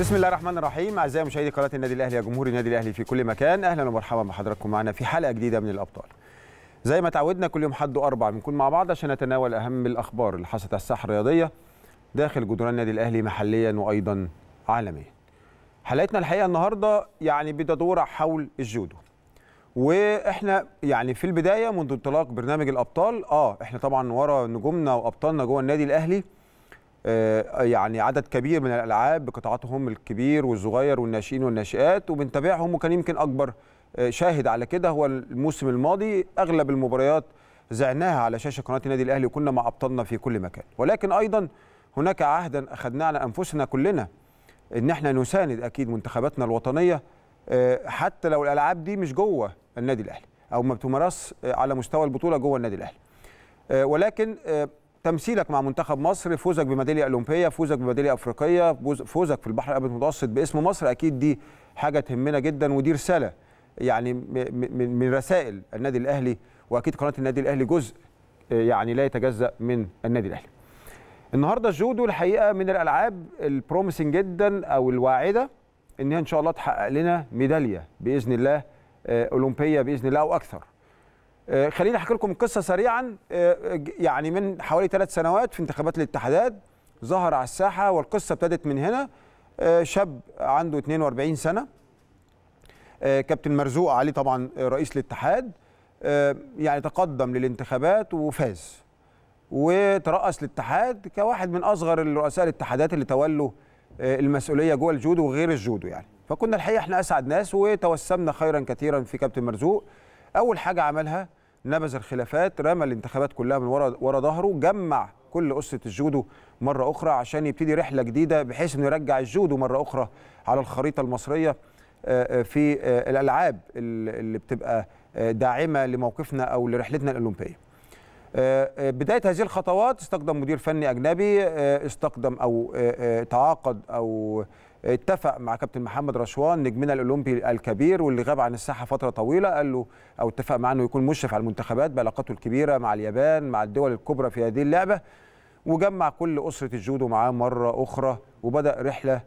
بسم الله الرحمن الرحيم اعزائي مشاهدي قناه النادي الاهلي يا جمهور النادي الاهلي في كل مكان اهلا ومرحبا بحضراتكم معنا في حلقه جديده من الابطال زي ما تعودنا كل يوم حد واربع بنكون مع بعض عشان نتناول اهم الاخبار اللي حصلت على الساحه الرياضيه داخل جدران النادي الاهلي محليا وايضا عالميا حلقتنا الحقيقه النهارده يعني بتدور حول الجودو واحنا يعني في البدايه منذ انطلاق برنامج الابطال اه احنا طبعا ورا نجومنا وابطالنا جوه النادي الاهلي آه، يعني عدد كبير من الالعاب بقطاعاتهم الكبير والصغير والناشئين والناشئات وبنتابعهم وكان يمكن اكبر آه، شاهد على كده هو الموسم الماضي اغلب المباريات زعناها على شاشه قناه النادي الاهلي وكنا مع ابطالنا في كل مكان ولكن ايضا هناك عهدا اخذناه على انفسنا كلنا ان احنا نساند اكيد منتخباتنا الوطنيه آه، حتى لو الالعاب دي مش جوه النادي الاهلي او ما بتمارس على مستوى البطوله جوه النادي الاهلي ولكن تمثيلك مع منتخب مصر فوزك بميداليه اولمبيه فوزك بميداليه افريقيه فوزك في البحر الابيض المتوسط باسم مصر اكيد دي حاجه تهمنا جدا ودي رساله يعني من رسائل النادي الاهلي واكيد قناه النادي الاهلي جزء آه، يعني لا يتجزا من النادي الاهلي النهارده الجودو الحقيقه من الالعاب البروميسنج جدا او الواعده ان هي ان شاء الله تحقق لنا ميداليه باذن الله آه، اولمبيه باذن الله او اكثر آه، خليني احكي لكم قصه سريعا آه، يعني من حوالي ثلاث سنوات في انتخابات الاتحادات ظهر على الساحه والقصه ابتدت من هنا آه، شاب عنده 42 سنه كابتن مرزوق علي طبعا رئيس الاتحاد يعني تقدم للانتخابات وفاز وترأس الاتحاد كواحد من اصغر الرؤساء الاتحادات اللي تولوا المسؤوليه جوه الجودو وغير الجودو يعني فكنا الحقيقه احنا اسعد ناس وتوسمنا خيرا كثيرا في كابتن مرزوق اول حاجه عملها نبذ الخلافات رمى الانتخابات كلها من ورا ورا ظهره جمع كل اسره الجودو مره اخرى عشان يبتدي رحله جديده بحيث انه يرجع الجودو مره اخرى على الخريطه المصريه آه، آه، في آه، الالعاب اللي بتبقى داعمه لموقفنا او لرحلتنا الاولمبيه آه، آه، بدايه هذه الخطوات استقدم مدير فني اجنبي آه، استقدم او تعاقد او اتفق مع كابتن محمد رشوان نجمنا الاولمبي الكبير واللي غاب عن الساحه فتره طويله قال له او اتفق معاه انه يكون مشرف على المنتخبات بعلاقته الكبيره مع اليابان مع الدول الكبرى في هذه اللعبه وجمع كل اسره الجودو معاه مره اخرى وبدا رحله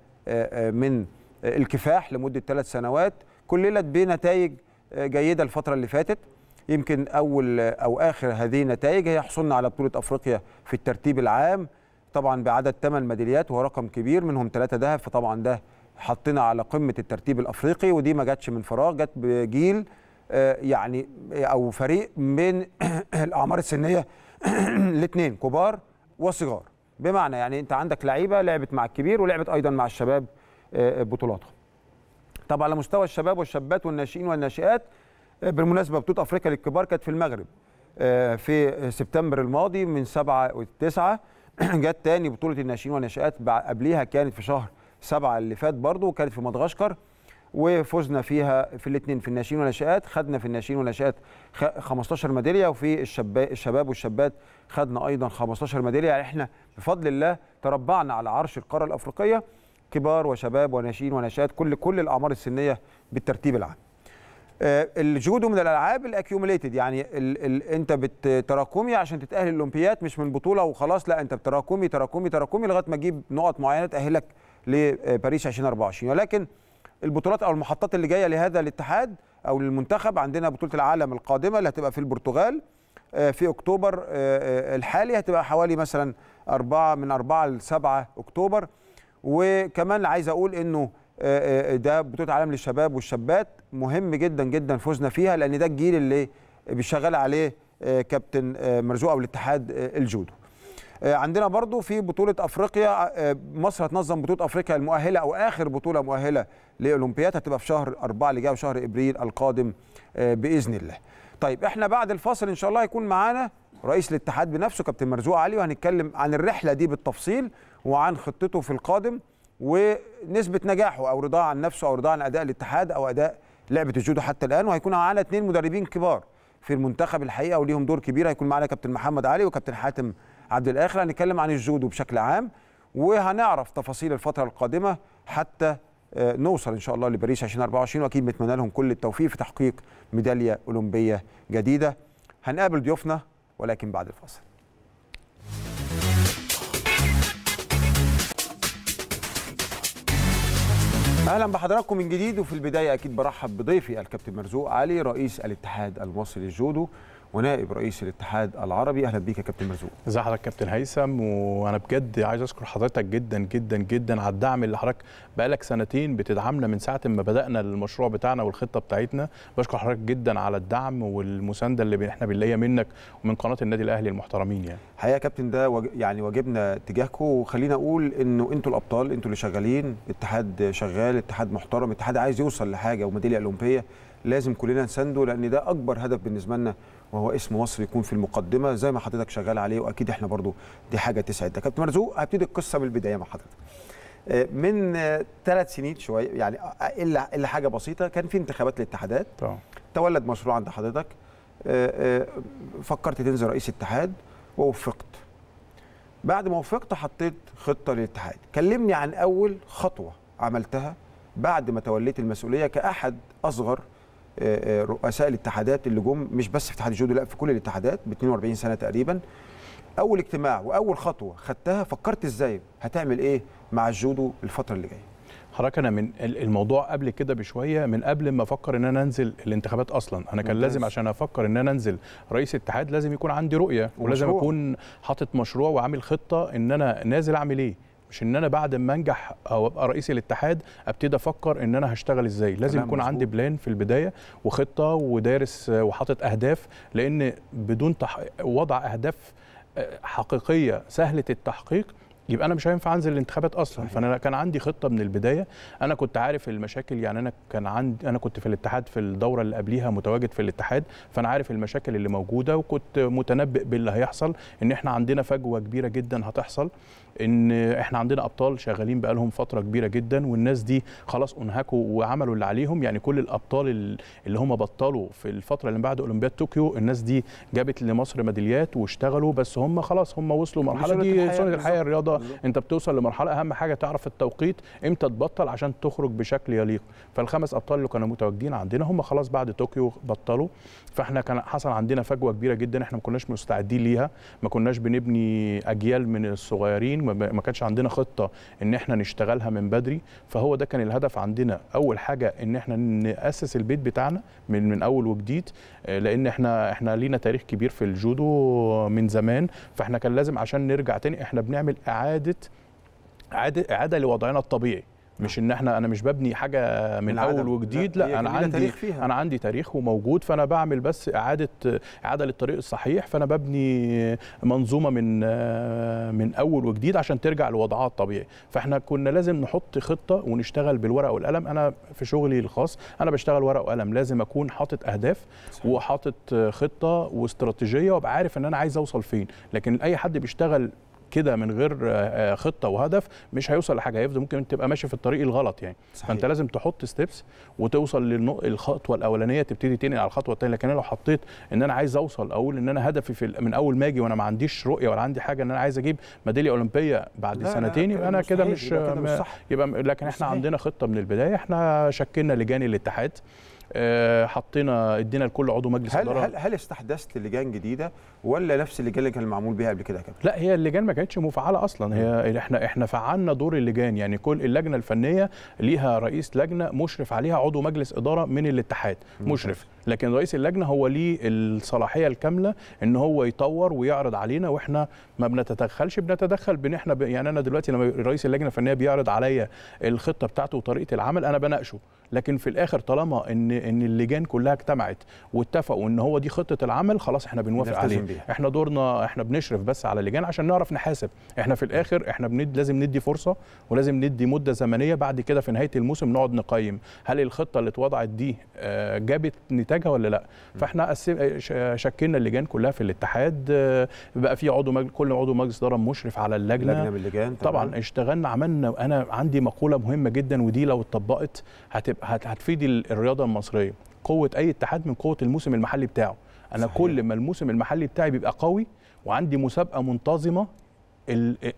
من الكفاح لمده ثلاث سنوات كللت بنتائج جيده الفتره اللي فاتت يمكن اول او اخر هذه النتائج هي حصولنا على بطوله افريقيا في الترتيب العام طبعا بعدد 8 ميداليات وهو رقم كبير منهم 3 ذهب فطبعا ده حطينا على قمه الترتيب الافريقي ودي ما جاتش من فراغ جت بجيل آه، يعني او فريق من الاعمار السنيه الاثنين كبار وصغار بمعنى يعني انت عندك لعيبه لعبت مع الكبير ولعبت ايضا مع الشباب آه، بطولاتهم طب على مستوى الشباب والشابات والناشئين والناشئات آه، بالمناسبه بطوله افريقيا للكبار كانت في المغرب آه، في سبتمبر الماضي من 7 و9 جت تاني بطوله الناشئين والناشئات قبليها كانت في شهر 7 اللي فات برضه وكانت في مدغشقر وفزنا فيها في الاثنين في الناشئين والناشئات خدنا في الناشئين والناشئات 15 ميداليه وفي الشباب والشابات خدنا ايضا 15 ميداليه يعني احنا بفضل الله تربعنا على عرش القاره الافريقيه كبار وشباب وناشئين ونشات كل كل الاعمار السنيه بالترتيب العام آه، الجودو من الالعاب الاكيوميليتد يعني الـ الـ انت بتتراكمي عشان تتاهل الاولمبيات مش من بطوله وخلاص لا انت بتراكمي تراكمي تراكمي لغايه ما تجيب نقط معينه تاهلك لباريس آه، 2024 ولكن البطولات او المحطات اللي جايه لهذا الاتحاد او للمنتخب عندنا بطوله العالم القادمه اللي هتبقى في البرتغال آه، في اكتوبر الحالي هتبقى حوالي مثلا أربعة من أربعة ل 7 اكتوبر وكمان عايز اقول انه آه، آه، ده بطوله عالم للشباب والشابات مهم جدا جدا فوزنا فيها لان ده الجيل اللي بيشتغل عليه آه، كابتن مرزوق او الاتحاد الجودو عندنا برضو في بطولة أفريقيا مصر هتنظم بطولة أفريقيا المؤهلة أو آخر بطولة مؤهلة لأولمبياد هتبقى في شهر أربعة اللي جاي وشهر إبريل القادم بإذن الله طيب إحنا بعد الفصل إن شاء الله هيكون معانا رئيس الاتحاد بنفسه كابتن مرزوق علي وهنتكلم عن الرحلة دي بالتفصيل وعن خطته في القادم ونسبه نجاحه او رضاه عن نفسه او رضاه عن اداء الاتحاد او اداء لعبه الجودو حتى الان وهيكون معانا اثنين مدربين كبار في المنتخب الحقيقه وليهم دور كبير هيكون معانا كابتن محمد علي وكابتن حاتم عبد الاخر هنتكلم عن الجودو بشكل عام وهنعرف تفاصيل الفتره القادمه حتى آه، نوصل ان شاء الله لباريس 2024 واكيد بنتمنى لهم كل التوفيق في تحقيق ميداليه اولمبيه جديده هنقابل ضيوفنا ولكن بعد الفاصل اهلا بحضراتكم من جديد وفي البدايه اكيد برحب بضيفي الكابتن مرزوق علي رئيس الاتحاد المصري للجودو ونائب رئيس الاتحاد العربي اهلا بيك يا كابتن مرزوق ازي حضرتك كابتن هيثم وانا بجد عايز اشكر حضرتك جدا جدا جدا على الدعم اللي حضرتك بقالك سنتين بتدعمنا من ساعه ما بدانا المشروع بتاعنا والخطه بتاعتنا بشكر حضرتك جدا على الدعم والمسانده اللي احنا بنلاقيها منك ومن قناه النادي الاهلي المحترمين يعني الحقيقه يا كابتن ده يعني واجبنا تجاهكم وخلينا اقول انه انتوا الابطال انتوا اللي شغالين اتحاد شغال اتحاد محترم اتحاد عايز يوصل لحاجه وميداليه اولمبيه لازم كلنا نسنده لان ده اكبر هدف بالنسبه لنا وهو اسم مصر يكون في المقدمه زي ما حضرتك شغال عليه واكيد احنا برضو دي حاجه تسعدنا كابتن مرزوق هبتدي القصه من البدايه مع حضرتك آه، من ثلاث سنين شويه يعني الا الا حاجه بسيطه كان في انتخابات للاتحادات تولد مشروع عند حضرتك آه، آه، فكرت تنزل رئيس اتحاد ووفقت بعد ما وفقت حطيت خطه للاتحاد كلمني عن اول خطوه عملتها بعد ما توليت المسؤوليه كاحد اصغر آه، آه، رؤساء الاتحادات اللي جم مش بس في اتحاد الجودو لا في كل الاتحادات ب 42 سنه تقريبا اول اجتماع واول خطوه خدتها فكرت ازاي هتعمل ايه مع الجودو الفتره اللي جايه حضرتك انا من الموضوع قبل كده بشويه من قبل ما افكر ان انا انزل الانتخابات اصلا انا كان ممتاز. لازم عشان افكر ان انا انزل رئيس اتحاد لازم يكون عندي رؤيه ولازم اكون حاطط مشروع وعامل خطه ان انا نازل اعمل ايه مش ان انا بعد ما انجح او ابقى رئيس الاتحاد ابتدي افكر ان انا هشتغل ازاي لازم يكون عندي بلان في البدايه وخطه ودارس وحاطط اهداف لان بدون وضع اهداف آه، حقيقيه سهله التحقيق يبقى انا مش هينفع انزل الانتخابات اصلا صحيح. فانا كان عندي خطه من البدايه انا كنت عارف المشاكل يعني انا كان عندي انا كنت في الاتحاد في الدوره اللي قبليها متواجد في الاتحاد فانا عارف المشاكل اللي موجوده وكنت متنبئ باللي هيحصل ان احنا عندنا فجوه كبيره جدا هتحصل ان احنا عندنا ابطال شغالين بقالهم فتره كبيره جدا والناس دي خلاص انهكوا وعملوا اللي عليهم يعني كل الابطال اللي هم بطلوا في الفتره اللي بعد اولمبياد طوكيو الناس دي جابت لمصر ميداليات واشتغلوا بس هم خلاص هم وصلوا مرحله دي سنه الحياه الرياضه فتره انت بتوصل لمرحله اهم حاجه تعرف التوقيت امتى تبطل عشان تخرج بشكل يليق فالخمس ابطال اللي كانوا متواجدين عندنا هم خلاص بعد طوكيو بطلوا فاحنا كان حصل عندنا فجوه كبيره جدا احنا ما كناش مستعدين ليها ما كناش بنبني اجيال من الصغيرين ما كانش عندنا خطه ان احنا نشتغلها من بدري فهو ده كان الهدف عندنا اول حاجه ان احنا ناسس البيت بتاعنا من من اول وجديد آه، لان احنا احنا لينا تاريخ كبير في الجودو من زمان فاحنا كان لازم عشان نرجع تاني احنا بنعمل اعاده اعاده, إعادة لوضعنا الطبيعي مش ان احنا انا مش ببني حاجه من اول وجديد لا, لا انا عندي تاريخ فيها. انا عندي تاريخ وموجود فانا بعمل بس اعاده اعاده للطريق الصحيح فانا ببني منظومه من من اول وجديد عشان ترجع لوضعها الطبيعي فاحنا كنا لازم نحط خطه ونشتغل بالورقه والقلم انا في شغلي الخاص انا بشتغل ورقه وقلم لازم اكون حاطط اهداف وحاطط خطه واستراتيجيه وابقى عارف ان انا عايز اوصل فين لكن اي حد بيشتغل كده من غير آه، آه، خطه وهدف مش هيوصل لحاجه هيفضل ممكن تبقى ماشي في الطريق الغلط يعني صحيح. فانت لازم تحط ستيبس وتوصل للخطوه الاولانيه تبتدي تنقل على الخطوه الثانيه لكن انا لو حطيت ان انا عايز اوصل اقول ان انا هدفي في من اول ما اجي وانا ما عنديش رؤيه ولا عندي حاجه ان انا عايز اجيب ميداليه اولمبيه بعد سنتين يبقى انا كده مش يبقى, مش صح. يبقى لكن احنا صحيح. عندنا خطه من البدايه احنا شكلنا لجان الاتحاد آه، حطينا ادينا لكل عضو مجلس هل اداره هل هل استحدثت لجان جديده ولا نفس اللجان اللي كان معمول بيها قبل كده كمان لا هي اللجان ما كانتش مفعله اصلا هي احنا احنا فعلنا دور اللجان يعني كل اللجنه الفنيه ليها رئيس لجنه مشرف عليها عضو مجلس اداره من الاتحاد مشرف لكن رئيس اللجنه هو ليه الصلاحيه الكامله ان هو يطور ويعرض علينا واحنا ما بنتدخلش بنتدخل بان احنا ب... يعني انا دلوقتي لما رئيس اللجنه الفنيه بيعرض عليا الخطه بتاعته وطريقه العمل انا بناقشه لكن في الاخر طالما ان ان اللجان كلها اجتمعت واتفقوا ان هو دي خطه العمل خلاص احنا بنوافق عليه بيها احنا دورنا احنا بنشرف بس على اللجان عشان نعرف نحاسب احنا في الاخر احنا بند لازم ندي فرصه ولازم ندي مده زمنيه بعد كده في نهايه الموسم نقعد نقيم هل الخطه اللي اتوضعت دي آه، جابت نتاجها ولا لا فاحنا آه، آه، شكلنا اللجان كلها في الاتحاد بقى في عضو مجلس كل عضو مجلس اداره مشرف على اللجنه لجنه من اللجان طبعا, طبعا اشتغلنا عملنا انا عندي مقوله مهمه جدا ودي لو اتطبقت هتبقى هتفيد الرياضه المصريه قوه اي اتحاد من قوه الموسم المحلي بتاعه انا صحيح. كل ما الموسم المحلي بتاعي بيبقى قوي وعندي مسابقه منتظمه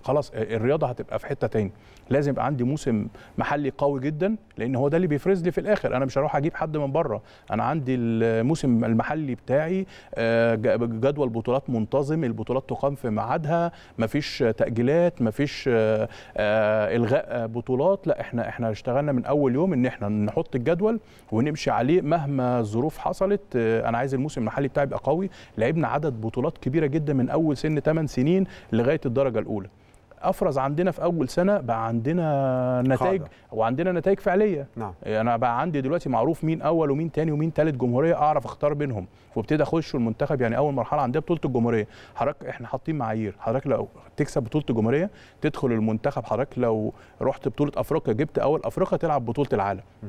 خلاص الرياضه هتبقى في حته تاني لازم يبقى عندي موسم محلي قوي جدا لان هو ده اللي بيفرز لي في الاخر انا مش هروح اجيب حد من بره انا عندي الموسم المحلي بتاعي آه، جدول بطولات منتظم البطولات تقام في ميعادها مفيش تاجيلات مفيش آه، آه، الغاء بطولات لا احنا احنا اشتغلنا من اول يوم ان احنا نحط الجدول ونمشي عليه مهما الظروف حصلت انا عايز الموسم المحلي بتاعي يبقى قوي لعبنا عدد بطولات كبيره جدا من اول سن 8 سنين لغايه الدرجه الاولى افرز عندنا في اول سنه بقى عندنا نتائج وعندنا نتائج فعليه نعم. إيه، انا بقى عندي دلوقتي معروف مين اول ومين تاني ومين تالت جمهوريه اعرف اختار بينهم وابتدي اخش المنتخب يعني اول مرحله عندنا بطوله الجمهوريه حضرتك احنا حاطين معايير حضرتك لو تكسب بطوله الجمهوريه تدخل المنتخب حضرتك لو رحت بطوله افريقيا جبت اول افريقيا تلعب بطوله العالم م.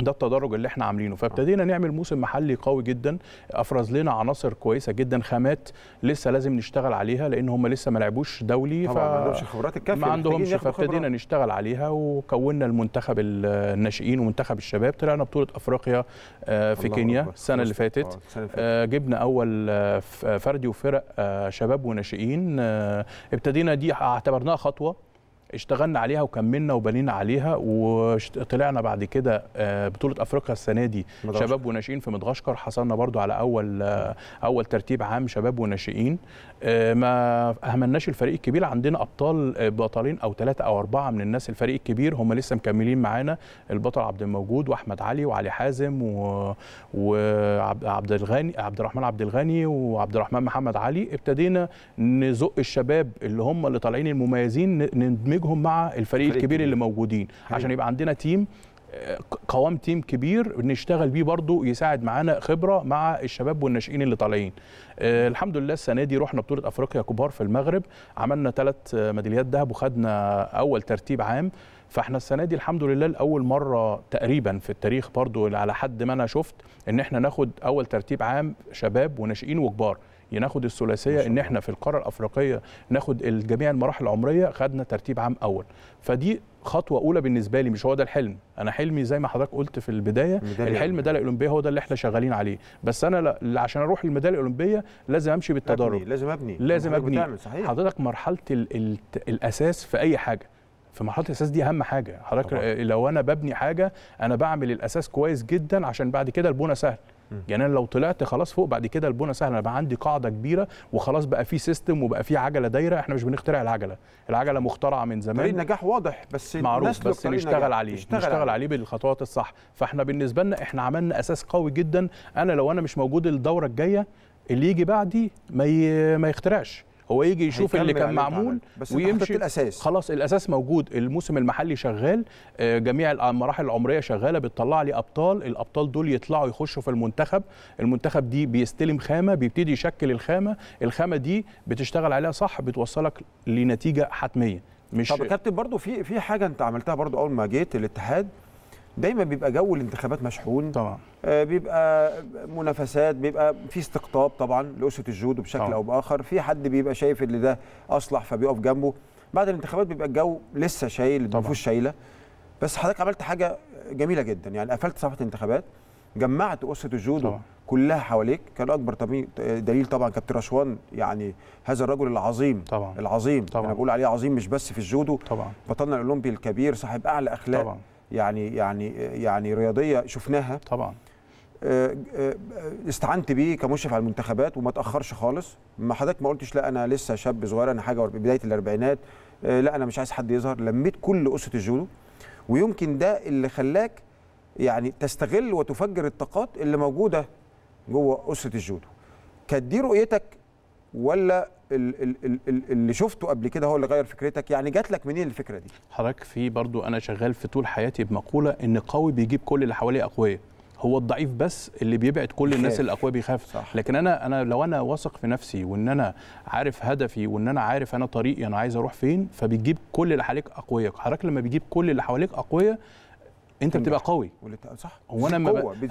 ده التدرج اللي احنا عاملينه فابتدينا نعمل موسم محلي قوي جدا افرز لنا عناصر كويسه جدا خامات لسه لازم نشتغل عليها لان هم لسه ما لعبوش دولي ف... ما عندهمش الكافيه ما عندهمش فابتدينا نشتغل عليها وكونا المنتخب الناشئين ومنتخب الشباب طلعنا بطوله افريقيا آه، في كينيا السنه اللي آه، آه، فاتت جبنا اول فردي وفرق شباب وناشئين ابتدينا دي اعتبرناها خطوه اشتغلنا عليها وكملنا وبنينا عليها وطلعنا بعد كده آه، بطوله افريقيا السنه دي مدغشكر. شباب وناشئين في مدغشقر حصلنا برضو على اول آه، اول ترتيب عام شباب وناشئين آه، ما اهملناش الفريق الكبير عندنا ابطال آه، بطلين او ثلاثه او اربعه من الناس الفريق الكبير هم لسه مكملين معانا البطل عبد الموجود واحمد علي وعلي حازم وعبد الغني عبد الرحمن عبد الغني وعبد الرحمن محمد علي ابتدينا نزق الشباب اللي هم اللي طالعين المميزين ندمجهم مع الفريق الكبير اللي موجودين عشان أيوه. يبقى عندنا تيم قوام تيم كبير نشتغل بيه برضو يساعد معانا خبره مع الشباب والناشئين اللي طالعين أه الحمد لله السنه دي رحنا بطوله افريقيا كبار في المغرب عملنا ثلاث ميداليات ذهب وخدنا اول ترتيب عام فاحنا السنه دي الحمد لله لاول مره تقريبا في التاريخ برضو على حد ما انا شفت ان احنا ناخد اول ترتيب عام شباب وناشئين وكبار يعني ناخد الثلاثيه ان احنا في القاره الافريقيه ناخد جميع المراحل العمريه خدنا ترتيب عام اول فدي خطوه اولى بالنسبه لي مش هو ده الحلم انا حلمي زي ما حضرتك قلت في البدايه الحلم ده الاولمبيه هو ده اللي احنا شغالين عليه بس انا عشان اروح الميداليه الاولمبيه لازم امشي بالتدرج لازم ابني لازم ابني, صحيح. حضرتك مرحله ال ال الاساس في اي حاجه في مرحله الاساس دي اهم حاجه حضرتك لو انا ببني حاجه انا بعمل الاساس كويس جدا عشان بعد كده البنى سهل يعني انا لو طلعت خلاص فوق بعد كده البنى سهله انا بقى عندي قاعده كبيره وخلاص بقى في سيستم وبقى في عجله دايره احنا مش بنخترع العجله العجله مخترعه من زمان طريق النجاح واضح بس معروف بس نشتغل نجاح. عليه نشتغل, نشتغل عليه بالخطوات الصح فاحنا بالنسبه لنا احنا عملنا اساس قوي جدا انا لو انا مش موجود الدوره الجايه اللي يجي بعدي ما ما يخترعش هو يجي يشوف اللي كان يعني معمول بس ويمشي الاساس خلاص الاساس موجود الموسم المحلي شغال آه، جميع المراحل العمريه شغاله بتطلع لي ابطال الابطال دول يطلعوا يخشوا في المنتخب المنتخب دي بيستلم خامه بيبتدي يشكل الخامه الخامه دي بتشتغل عليها صح بتوصلك لنتيجه حتميه مش طب كابتن برضو في في حاجه انت عملتها برضو اول ما جيت الاتحاد دايما بيبقى جو الانتخابات مشحون طبعا آه بيبقى منافسات بيبقى في استقطاب طبعا لاسره الجود بشكل او باخر في حد بيبقى شايف ان ده اصلح فبيقف جنبه بعد الانتخابات بيبقى الجو لسه شايل النفوس شايله بس حضرتك عملت حاجه جميله جدا يعني قفلت صفحه الانتخابات جمعت اسره الجودو طبعا. كلها حواليك كان اكبر دليل طبعا كابتن رشوان يعني هذا الرجل العظيم طبعا العظيم طبعا انا بقول عليه عظيم مش بس في الجودو طبعا بطلنا الاولمبي الكبير صاحب اعلى اخلاق طبعا يعني يعني يعني رياضيه شفناها طبعا آه، آه، استعنت بيه كمشرف على المنتخبات وما تاخرش خالص ما حضرتك ما قلتش لا انا لسه شاب صغير انا حاجه بدايه الاربعينات آه، لا انا مش عايز حد يظهر لميت كل اسره الجودو ويمكن ده اللي خلاك يعني تستغل وتفجر الطاقات اللي موجوده جوه اسره الجودو كانت دي رؤيتك ولا اللي شفته قبل كده هو اللي غير فكرتك يعني جات لك منين الفكره دي حضرتك في برضو انا شغال في طول حياتي بمقوله ان قوي بيجيب كل اللي حواليه اقوياء هو الضعيف بس اللي بيبعد كل بيخاف. الناس الاقوياء بيخاف صح. لكن انا انا لو انا واثق في نفسي وان انا عارف هدفي وان انا عارف انا طريقي انا عايز اروح فين فبتجيب كل اللي حواليك اقوياء حضرتك لما بيجيب كل اللي حواليك اقوياء انت بتبقى قوي صح هو انا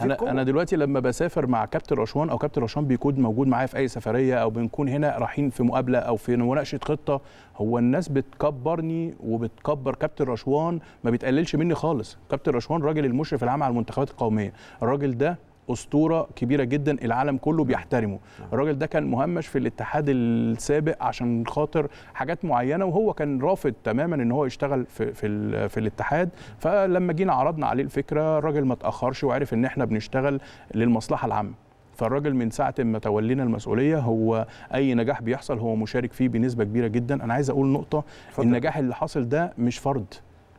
انا, أنا دلوقتي لما بسافر مع كابتن رشوان او كابتن رشوان بيكون موجود معايا في اي سفريه او بنكون هنا رايحين في مقابله او في مناقشه خطه هو الناس بتكبرني وبتكبر كابتن رشوان ما بيتقللش مني خالص كابتن رشوان راجل المشرف العام على المنتخبات القوميه الراجل ده اسطوره كبيره جدا العالم كله نعم. بيحترمه نعم. الراجل ده كان مهمش في الاتحاد السابق عشان خاطر حاجات معينه وهو كان رافض تماما ان هو يشتغل في في, في الاتحاد فلما جينا عرضنا عليه الفكره الراجل ما تأخرش وعرف ان احنا بنشتغل للمصلحه العامه فالراجل من ساعه ما تولينا المسؤوليه هو اي نجاح بيحصل هو مشارك فيه بنسبه كبيره جدا انا عايز اقول نقطه النجاح اللي حاصل ده مش فرد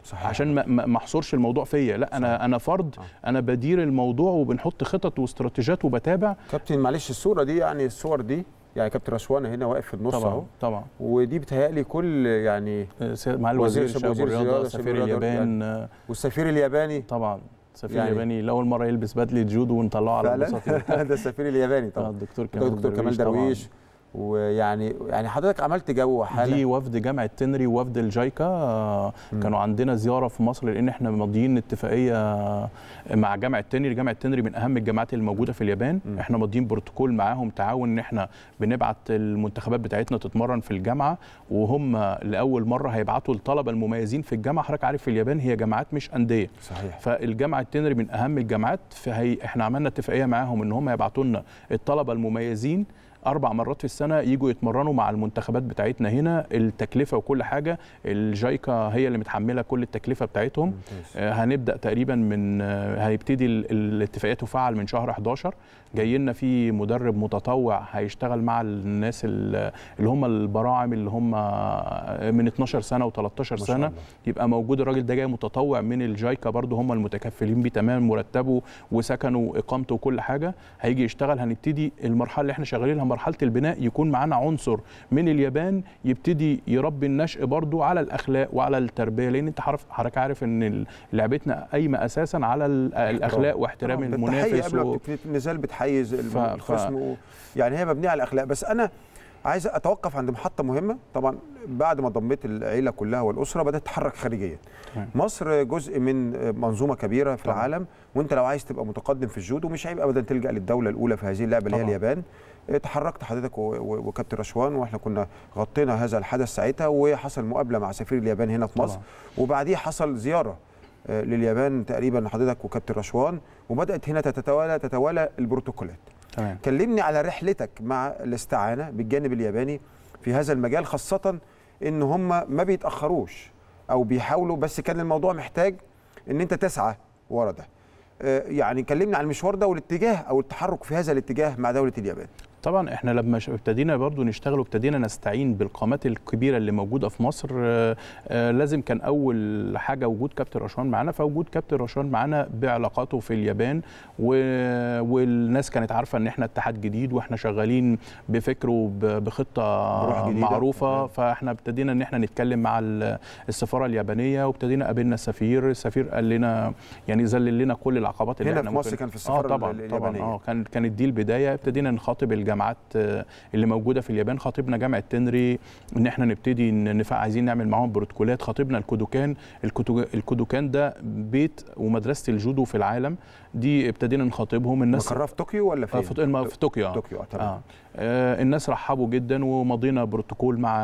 صحيح. عشان ما احصرش الموضوع فيا لا انا صحيح. انا فرد آه. انا بدير الموضوع وبنحط خطط واستراتيجيات وبتابع كابتن معلش الصوره دي يعني الصور دي يعني كابتن رشوان هنا واقف في النص طبعا اهو طبعا ودي بتهيألي كل يعني آه، معالي الوزير شباب الرياضه سفير اليابان يعني آه. والسفير الياباني طبعا السفير يعني الياباني لاول مره يلبس بدله جودو ونطلعه على البساط ده السفير الياباني طبعا آه، الدكتور كمال درويش, درويش ويعني يعني حضرتك عملت جو وحاله دي وفد جامعه تنري ووفد الجايكا كانوا عندنا زياره في مصر لان احنا ماضيين اتفاقيه مع جامعه تنري جامعه تنري من اهم الجامعات الموجوده في اليابان م. احنا ماضيين بروتوكول معاهم تعاون ان احنا بنبعت المنتخبات بتاعتنا تتمرن في الجامعه وهم لاول مره هيبعتوا الطلبه المميزين في الجامعه حضرتك عارف في اليابان هي جامعات مش انديه صحيح فالجامعه تنري من اهم الجامعات فاحنا عملنا اتفاقيه معاهم ان هم يبعتوا لنا الطلبه المميزين اربع مرات في السنه يجوا يتمرنوا مع المنتخبات بتاعتنا هنا التكلفه وكل حاجه الجايكا هي اللي متحمله كل التكلفه بتاعتهم ممتاز. آه، هنبدا تقريبا من آه، هيبتدي الاتفاقيات تفعل من شهر 11 جاي لنا في مدرب متطوع هيشتغل مع الناس اللي هم البراعم اللي هم من 12 سنه و13 سنه يبقى موجود الراجل ده جاي متطوع من الجايكا برضه هم المتكفلين بيه تمام مرتبه وسكنه واقامته وكل حاجه هيجي يشتغل هنبتدي المرحله اللي احنا شغالينها مرحله البناء يكون معانا عنصر من اليابان يبتدي يربي النشء برضه على الاخلاق وعلى التربيه لان انت حضرتك عارف ان لعبتنا قايمه اساسا على الاخلاق واحترام المنافس و... حيز الخصم ف... يعني هي مبنيه على الاخلاق بس انا عايز اتوقف عند محطه مهمه طبعا بعد ما ضميت العيله كلها والاسره بدات تتحرك خارجيا مصر جزء من منظومه كبيره في طبعا. العالم وانت لو عايز تبقى متقدم في الجودو مش عيب ابدا تلجا للدوله الاولى في هذه اللعبه اللي هي اليابان تحركت حضرتك وكابتن رشوان واحنا كنا غطينا هذا الحدث ساعتها وحصل مقابله مع سفير اليابان هنا في مصر طبعا. وبعديه حصل زياره آه، لليابان تقريبا حضرتك وكابتن رشوان وبدات هنا تتوالى تتوالى البروتوكولات تمام كلمني على رحلتك مع الاستعانه بالجانب الياباني في هذا المجال خاصه ان هم ما بيتاخروش او بيحاولوا بس كان الموضوع محتاج ان انت تسعى ورا ده آه، يعني كلمني عن المشوار ده والاتجاه او التحرك في هذا الاتجاه مع دوله اليابان طبعا احنا لما ابتدينا برضو نشتغل وابتدينا نستعين بالقامات الكبيره اللي موجوده في مصر آه، آه، لازم كان اول حاجه وجود كابتن رشوان معانا فوجود كابتن رشوان معانا بعلاقاته في اليابان والناس كانت عارفه ان احنا اتحاد جديد واحنا شغالين بفكره بخطه معروفه فاحنا ابتدينا ان احنا نتكلم مع السفاره اليابانيه وابتدينا قابلنا السفير السفير قال لنا يعني ذلل لنا كل العقبات اللي هنا احنا في مصر كان في آه، السفاره آه طبعا اليابانيه طبعا اه كان كانت دي البدايه ابتدينا نخاطب الجامعه الجامعات آه، اللي موجوده في اليابان خطيبنا جامعه تنري ان احنا نبتدي نفع عايزين نعمل معاهم بروتوكولات خطيبنا الكودوكان الكودوكان ده بيت ومدرسه الجودو في العالم دي ابتدينا نخاطبهم الناس مقرها في طوكيو ولا آه، فين؟ في, في طوكيو آه. طوكيو آه،, آه. آه الناس رحبوا جدا ومضينا بروتوكول مع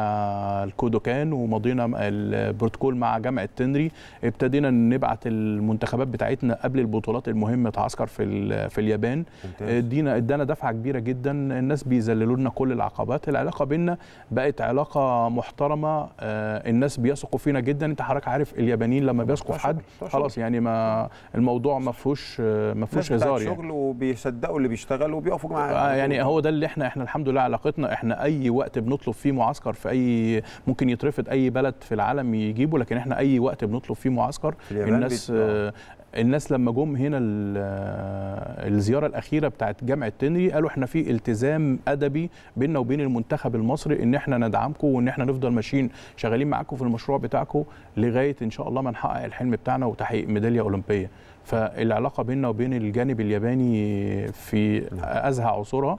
الكودوكان ومضينا البروتوكول مع جامعه تنري ابتدينا نبعت المنتخبات بتاعتنا قبل البطولات المهمه تعسكر في في اليابان ادينا ادانا دفعه كبيره جدا الناس بيذللوا لنا كل العقبات العلاقه بينا بقت علاقه محترمه آه الناس بيثقوا فينا جدا انت حضرتك عارف اليابانيين لما بيثقوا في حد خلاص يعني ما الموضوع ما فيهوش آه ما فيهوش هزار يعني شغل وبيصدقوا اللي بيشتغلوا وبيقفوا آه يعني هو ده اللي احنا احنا الحمد لله علاقتنا احنا اي وقت بنطلب فيه معسكر في اي ممكن يترفض اي بلد في العالم يجيبه لكن احنا اي وقت بنطلب فيه معسكر في الناس آه. آه، الناس لما جم هنا آه، الزياره الاخيره بتاعت جامعه تنري قالوا احنا في التزام ادبي بيننا وبين المنتخب المصري ان احنا ندعمكم وان احنا نفضل ماشيين شغالين معاكم في المشروع بتاعكم لغايه ان شاء الله ما نحقق الحلم بتاعنا وتحقيق ميداليه اولمبيه فالعلاقه بيننا وبين الجانب الياباني في نعم. ازهى عصورها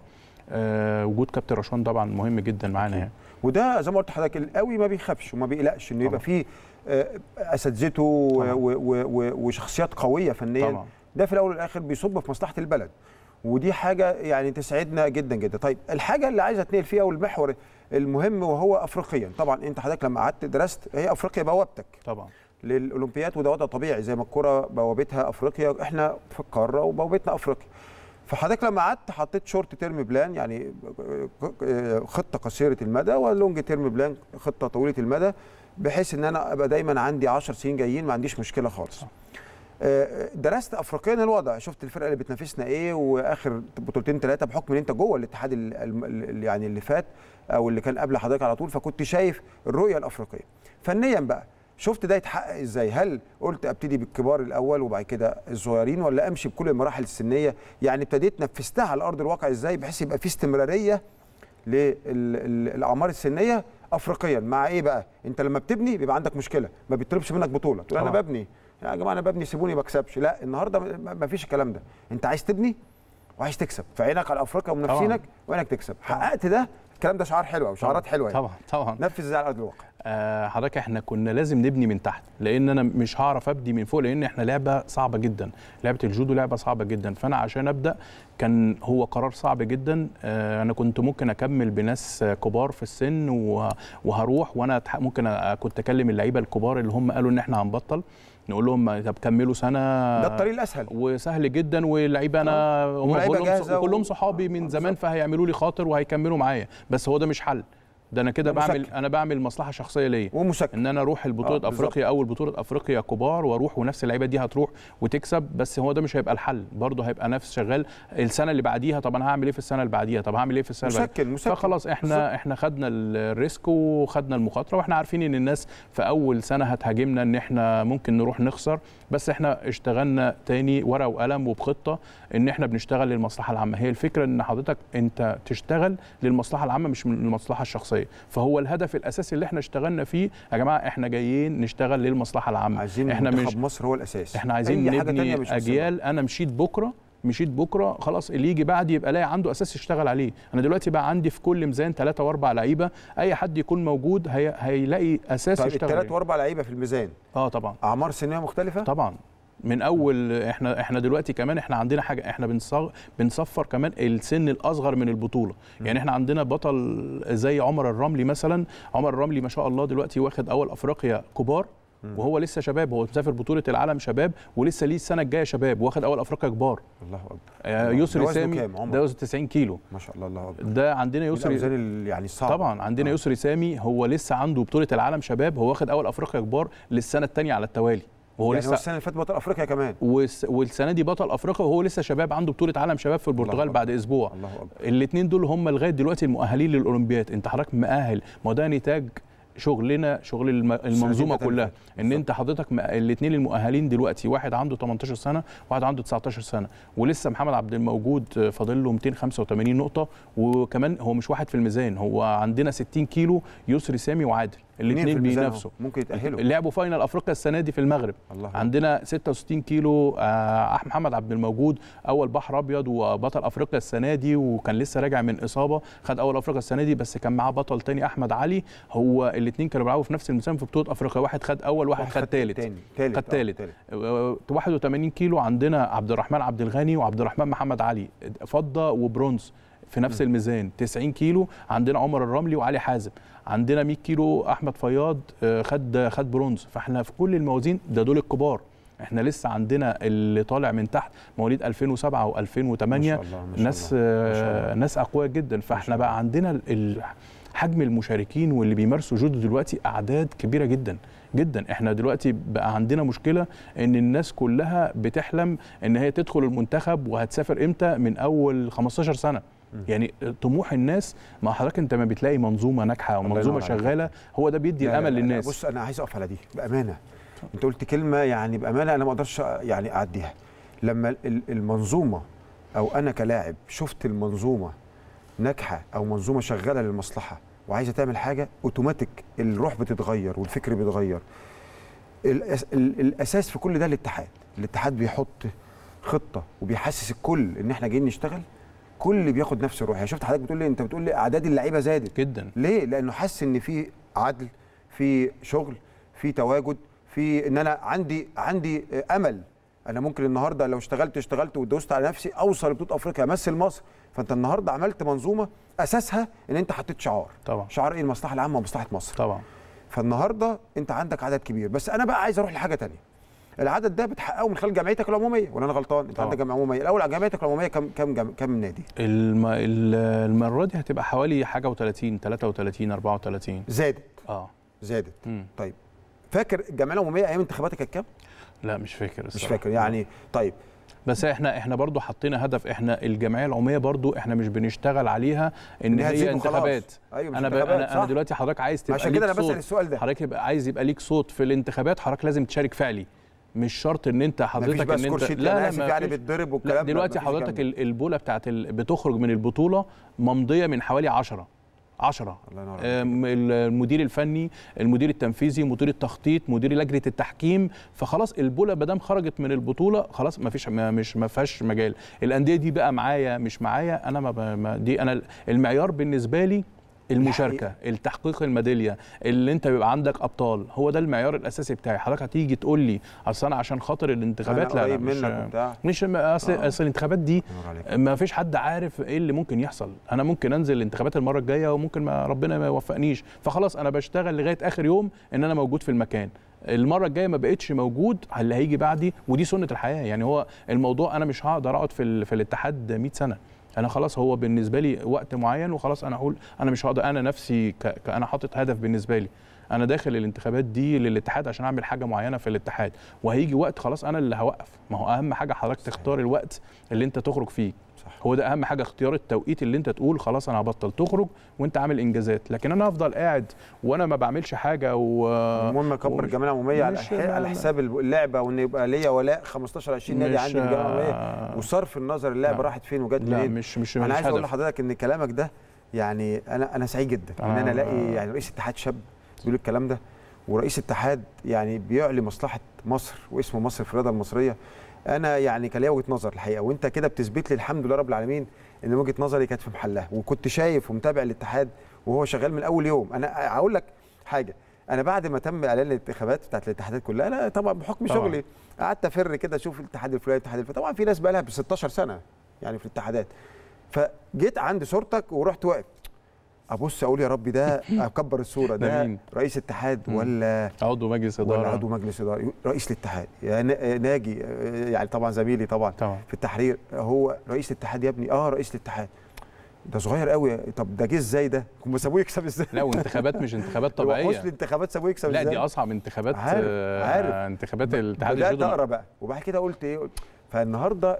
آه، وجود كابتن رشوان طبعا مهم جدا معانا يعني وده زي ما قلت لحضرتك القوي ما بيخافش وما بيقلقش انه يبقى فيه آه، اساتذته وشخصيات قويه فنيا ده في الاول والاخر بيصب في مصلحه البلد ودي حاجه يعني تسعدنا جدا جدا طيب الحاجه اللي عايز اتنقل فيها والمحور المهم وهو افريقيا طبعا انت حضرتك لما قعدت درست هي افريقيا بوابتك طبعا للاولمبياد وده وضع طبيعي زي ما الكره بوابتها افريقيا احنا في القاره وبوابتنا افريقيا فحضرتك لما قعدت حطيت شورت تيرم بلان يعني خطه قصيره المدى ولونج تيرم بلان خطه طويله المدى بحيث ان انا ابقى دايما عندي 10 سنين جايين ما عنديش مشكله خالص آه، درست افريقيا الوضع شفت الفرقه اللي بتنافسنا ايه واخر بطولتين ثلاثه بحكم ان انت جوه الاتحاد اللي يعني اللي فات او اللي كان قبل حضرتك على طول فكنت شايف الرؤيه الافريقيه فنيا بقى شفت ده يتحقق ازاي هل قلت ابتدي بالكبار الاول وبعد كده الصغيرين ولا امشي بكل المراحل السنيه يعني ابتديت نفذتها على ارض الواقع ازاي بحيث يبقى في استمراريه للاعمار السنيه افريقيا مع ايه بقى انت لما بتبني بيبقى عندك مشكله ما بيطلبش منك بطوله تقول انا ببني يا جماعه انا ببني سيبوني ما بكسبش لا النهارده ما فيش الكلام ده انت عايز تبني وعايز تكسب فعينك على افريقيا ومنافسينك وعينك تكسب حققت ده الكلام ده شعار حلو وشعارات حلوه يعني. طبعا طبعا نفذ على ارض الواقع آه، حضرتك احنا كنا لازم نبني من تحت لان انا مش هعرف ابدي من فوق لان احنا لعبه صعبه جدا لعبه الجودو لعبه صعبه جدا فانا عشان ابدا كان هو قرار صعب جدا آه، انا كنت ممكن اكمل بناس كبار في السن وهروح وانا ممكن كنت اكلم اللعيبه الكبار اللي هم قالوا ان احنا هنبطل نقول لهم طب كملوا سنه ده الطريق الاسهل وسهل جدا واللعيبه انا اه. هم كلهم صحابي من زمان فهيعملوا لي خاطر وهيكملوا معايا بس هو ده مش حل ده انا كده بعمل انا بعمل مصلحه شخصيه ليا ومسكن ان انا اروح البطوله آه افريقيا اول بطوله افريقيا كبار واروح ونفس اللعيبه دي هتروح وتكسب بس هو ده مش هيبقى الحل برضه هيبقى نفس شغال السنه اللي بعديها طب انا هعمل ايه في السنه اللي بعديها طب هعمل ايه في السنه اللي اللي مسكن فخلاص احنا مسكن. احنا خدنا الريسك وخدنا المخاطره واحنا عارفين ان الناس في اول سنه هتهاجمنا ان احنا ممكن نروح نخسر بس احنا اشتغلنا تاني ورقه وقلم وبخطه ان احنا بنشتغل للمصلحه العامه هي الفكره ان حضرتك انت تشتغل للمصلحه العامه مش للمصلحه الشخصيه الشويه فهو الهدف الاساسي اللي احنا اشتغلنا فيه يا جماعه احنا جايين نشتغل للمصلحه العامه عايزين احنا مش مصر هو الاساس احنا عايزين نبني اجيال انا مشيت بكره مشيت بكره خلاص اللي يجي بعد يبقى لاقي عنده اساس يشتغل عليه انا دلوقتي بقى عندي في كل ميزان ثلاثة واربع لعيبه اي حد يكون موجود هي... هيلاقي اساس طيب يشتغل ثلاثه و واربع لعيبه في الميزان اه طبعا اعمار سنيه مختلفه طبعا من اول احنا احنا دلوقتي كمان احنا عندنا حاجه احنا بنصغ بنصفر كمان السن الاصغر من البطوله م. يعني احنا عندنا بطل زي عمر الرملي مثلا عمر الرملي ما شاء الله دلوقتي واخد اول افريقيا كبار وهو لسه شباب هو مسافر بطوله العالم شباب ولسه ليه السنه الجايه شباب واخد اول افريقيا كبار الله اكبر آه، يسري سامي ده وزنه 90 كيلو ما شاء الله الله اكبر ده عندنا يسري يعني صعب طبعا عندنا آه. يسري سامي هو لسه عنده بطوله العالم شباب هو واخد اول افريقيا كبار للسنه الثانيه على التوالي وهو يعني لسه السنه اللي فاتت بطل افريقيا كمان والسنه دي بطل افريقيا وهو لسه شباب عنده بطوله عالم شباب في البرتغال بعد اسبوع الاثنين دول هم لغايه دلوقتي المؤهلين للاولمبياد انت حضرتك مؤهل ما ده نتاج شغلنا شغل المنظومه كلها ان انت حضرتك الاثنين المؤهلين دلوقتي واحد عنده 18 سنه وواحد عنده 19 سنه ولسه محمد عبد الموجود فاضل له 285 نقطه وكمان هو مش واحد في الميزان هو عندنا 60 كيلو يسري سامي وعادل الاثنين بينافسوا ممكن يتاهلوا لعبوا فاينل افريقيا السنه دي في المغرب الله عندنا 66 كيلو آه، احمد محمد عبد الموجود اول بحر ابيض وبطل افريقيا السنه دي وكان لسه راجع من اصابه خد اول افريقيا السنه دي بس كان معاه بطل تاني احمد علي هو الاثنين كانوا بيلعبوا في نفس المسام في بطوله افريقيا واحد خد اول واحد, واحد خد ثالث خد ثالث 81 آه، آه، كيلو عندنا عبد الرحمن عبد الغني وعبد الرحمن محمد علي فضه وبرونز في نفس م. الميزان 90 كيلو عندنا عمر الرملي وعلي حازم عندنا 100 كيلو احمد فياض آه، خد خد برونز فاحنا في كل الموازين ده دول الكبار احنا لسه عندنا اللي طالع من تحت مواليد 2007 و2008 ناس آه، الله. ناس اقوياء جدا فاحنا بقى عندنا حجم المشاركين واللي بيمارسوا جودو دلوقتي اعداد كبيره جدا جدا احنا دلوقتي بقى عندنا مشكله ان الناس كلها بتحلم ان هي تدخل المنتخب وهتسافر امتى من اول 15 سنه يعني طموح الناس مع حضرتك انت ما بتلاقي منظومه ناجحه ومنظومه شغاله هو ده بيدي الامل للناس بص انا عايز اقف على دي بامانه انت قلت كلمه يعني بامانه انا ما اقدرش يعني اعديها لما المنظومه او انا كلاعب شفت المنظومه ناجحه او منظومه شغاله للمصلحه وعايزه تعمل حاجه اوتوماتيك الروح بتتغير والفكر بيتغير الاساس في كل ده الاتحاد الاتحاد بيحط خطه وبيحسس الكل ان احنا جايين نشتغل الكل بياخد نفس الروح يعني شفت حضرتك بتقول لي انت بتقول لي اعداد اللعيبه زادت جدا ليه لانه حاسس ان في عدل في شغل في تواجد في ان انا عندي عندي امل انا ممكن النهارده لو اشتغلت اشتغلت ودوست على نفسي اوصل لبطوله افريقيا امثل مصر فانت النهارده عملت منظومه اساسها ان انت حطيت شعار طبعا شعار ايه المصلحه العامه ومصلحه مصر طبعا فالنهارده انت عندك عدد كبير بس انا بقى عايز اروح لحاجه ثانيه العدد ده بتحققه من خلال جمعيتك العموميه ولا انا غلطان انت آه. عندك جمعيه عموميه الاول جمعيتك العموميه كم كم جم... كم نادي الم... المره دي هتبقى حوالي حاجه و30 33 34 زادت اه زادت مم. طيب فاكر الجمعيه العموميه ايام انتخاباتك كانت كام لا مش فاكر الصراحة. مش فاكر يعني آه. طيب بس احنا احنا برضو حطينا هدف احنا الجمعيه العموميه برضو احنا مش بنشتغل عليها ان هي انتخابات أيوة انا انا, صح؟ أنا دلوقتي حضرتك عايز تبقى عشان كده انا بسال السؤال ده حضرتك عايز يبقى ليك صوت في الانتخابات حضرتك لازم تشارك فعلي مش شرط ان انت حضرتك ان انت لا لا يعني بتضرب والكلام ده دلوقتي حضرتك البوله بتاعت بتخرج من البطوله ممضيه من حوالي 10 10 المدير الفني المدير التنفيذي مدير التخطيط مدير لجنه التحكيم فخلاص البوله ما دام خرجت من البطوله خلاص ما فيش ما مش ما فيهاش مجال الانديه دي بقى معايا مش معايا انا ما دي انا المعيار بالنسبه لي المشاركه التحقيق الميداليه اللي انت بيبقى عندك ابطال هو ده المعيار الاساسي بتاعي حضرتك هتيجي تقول لي اصل انا عشان خاطر الانتخابات لا, مش مش اصل آه. اصل الانتخابات دي ما فيش حد عارف ايه اللي ممكن يحصل انا ممكن انزل الانتخابات المره الجايه وممكن ما ربنا ما يوفقنيش فخلاص انا بشتغل لغايه اخر يوم ان انا موجود في المكان المره الجايه ما بقتش موجود اللي هيجي بعدي ودي سنه الحياه يعني هو الموضوع انا مش هقدر اقعد في, في الاتحاد 100 سنه انا خلاص هو بالنسبه لي وقت معين وخلاص انا اقول انا مش هقدر انا نفسي انا حاطط هدف بالنسبه لي انا داخل الانتخابات دي للاتحاد عشان اعمل حاجه معينه في الاتحاد وهيجي وقت خلاص انا اللي هوقف ما هو اهم حاجه حضرتك تختار الوقت اللي انت تخرج فيه هو ده اهم حاجه اختيار التوقيت اللي انت تقول خلاص انا هبطل تخرج وانت عامل انجازات لكن انا افضل قاعد وانا ما بعملش حاجه و المهم اكبر الجمعيه العموميه على على حساب اللعبه وان يبقى ليا ولاء 15 20 نادي عندي الجمعيه العموميه وصرف النظر اللعبه راحت فين وجت منين مش مش انا مش عايز اقول لحضرتك ان كلامك ده يعني انا انا سعيد جدا آه. ان انا الاقي آه. يعني رئيس اتحاد شاب بيقول الكلام ده ورئيس اتحاد يعني بيعلي مصلحه مصر واسم مصر في الرياضه المصريه انا يعني كان ليا وجهه نظر الحقيقه وانت كده بتثبت لي الحمد لله رب العالمين ان وجهه نظري كانت في محلها وكنت شايف ومتابع الاتحاد وهو شغال من اول يوم انا هقول لك حاجه انا بعد ما تم اعلان الانتخابات بتاعت الاتحادات كلها انا طبعا بحكم طبعا. شغلي قعدت افر كده اشوف الاتحاد الفلاني الاتحاد الفلاني طبعا في ناس بقى لها ب 16 سنه يعني في الاتحادات فجيت عند صورتك ورحت واقف ابص اقول يا رب ده اكبر الصوره ده رئيس اتحاد ولا عضو مجلس اداره ولا عضو مجلس اداره رئيس الاتحاد يعني ناجي آه، يعني طبعا زميلي طبعا, طبعا في التحرير هو رئيس الاتحاد يا ابني اه رئيس الاتحاد ده صغير قوي طب ده جه ازاي ده هم سابوه يكسب ازاي لا وانتخابات مش انتخابات طبيعيه اصل الانتخابات سابوه يكسب ازاي لا دي اصعب انتخابات عارف آه، عارف انتخابات الاتحاد الجديد بدات اقرا بقى وبعد كده قلت ايه قلت فالنهارده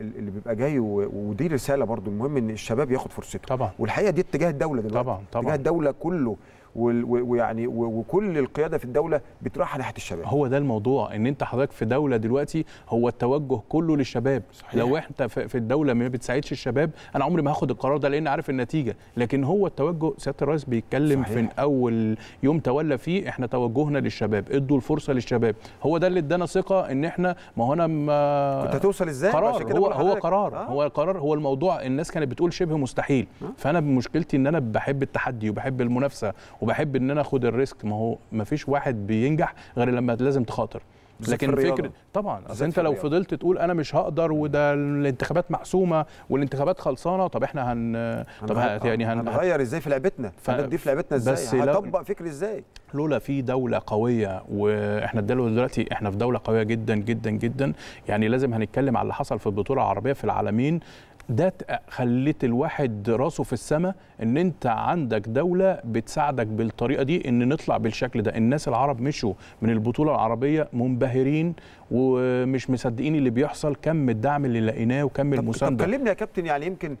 اللي بيبقى جاي ودي رساله برضو المهم ان الشباب ياخد فرصته طبعا والحقيقه دي اتجاه الدوله دلوقتي طبعا طبعا اتجاه الدوله كله ويعني وكل القياده في الدوله بتروح ناحيه الشباب هو ده الموضوع ان انت حضرتك في دوله دلوقتي هو التوجه كله للشباب صحيح. لو انت في الدوله ما بتساعدش الشباب انا عمري ما هاخد القرار ده لان عارف النتيجه لكن هو التوجه سياده الرئيس بيتكلم صحيح. في اول يوم تولى فيه احنا توجهنا للشباب ادوا الفرصه للشباب هو ده اللي ادانا ثقه ان احنا ما هو انا ما كنت هتوصل ازاي قرار كده هو, هو قرار آه. هو قرار هو الموضوع الناس كانت بتقول شبه مستحيل آه. فانا مشكلتي ان انا بحب التحدي وبحب المنافسه وبحب ان انا اخد الريسك ما هو ما فيش واحد بينجح غير لما لازم تخاطر لكن فكرة طبعا اذا انت لو فضلت تقول انا مش هقدر وده الانتخابات محسومه والانتخابات خلصانه طب احنا هن طب هن... يعني هن... هنغير ازاي في لعبتنا ف... في لعبتنا ازاي بس هنطبق لو... فكر ازاي لولا في دوله قويه واحنا دلوقتي احنا في دوله قويه جدا جدا جدا يعني لازم هنتكلم على اللي حصل في البطوله العربيه في العالمين ده خلت الواحد راسه في السماء ان انت عندك دوله بتساعدك بالطريقه دي ان نطلع بالشكل ده الناس العرب مشوا من البطوله العربيه منبهرين ومش مصدقين اللي بيحصل كم الدعم اللي لقيناه وكم المسانده طب كلمني يا كابتن يعني يمكن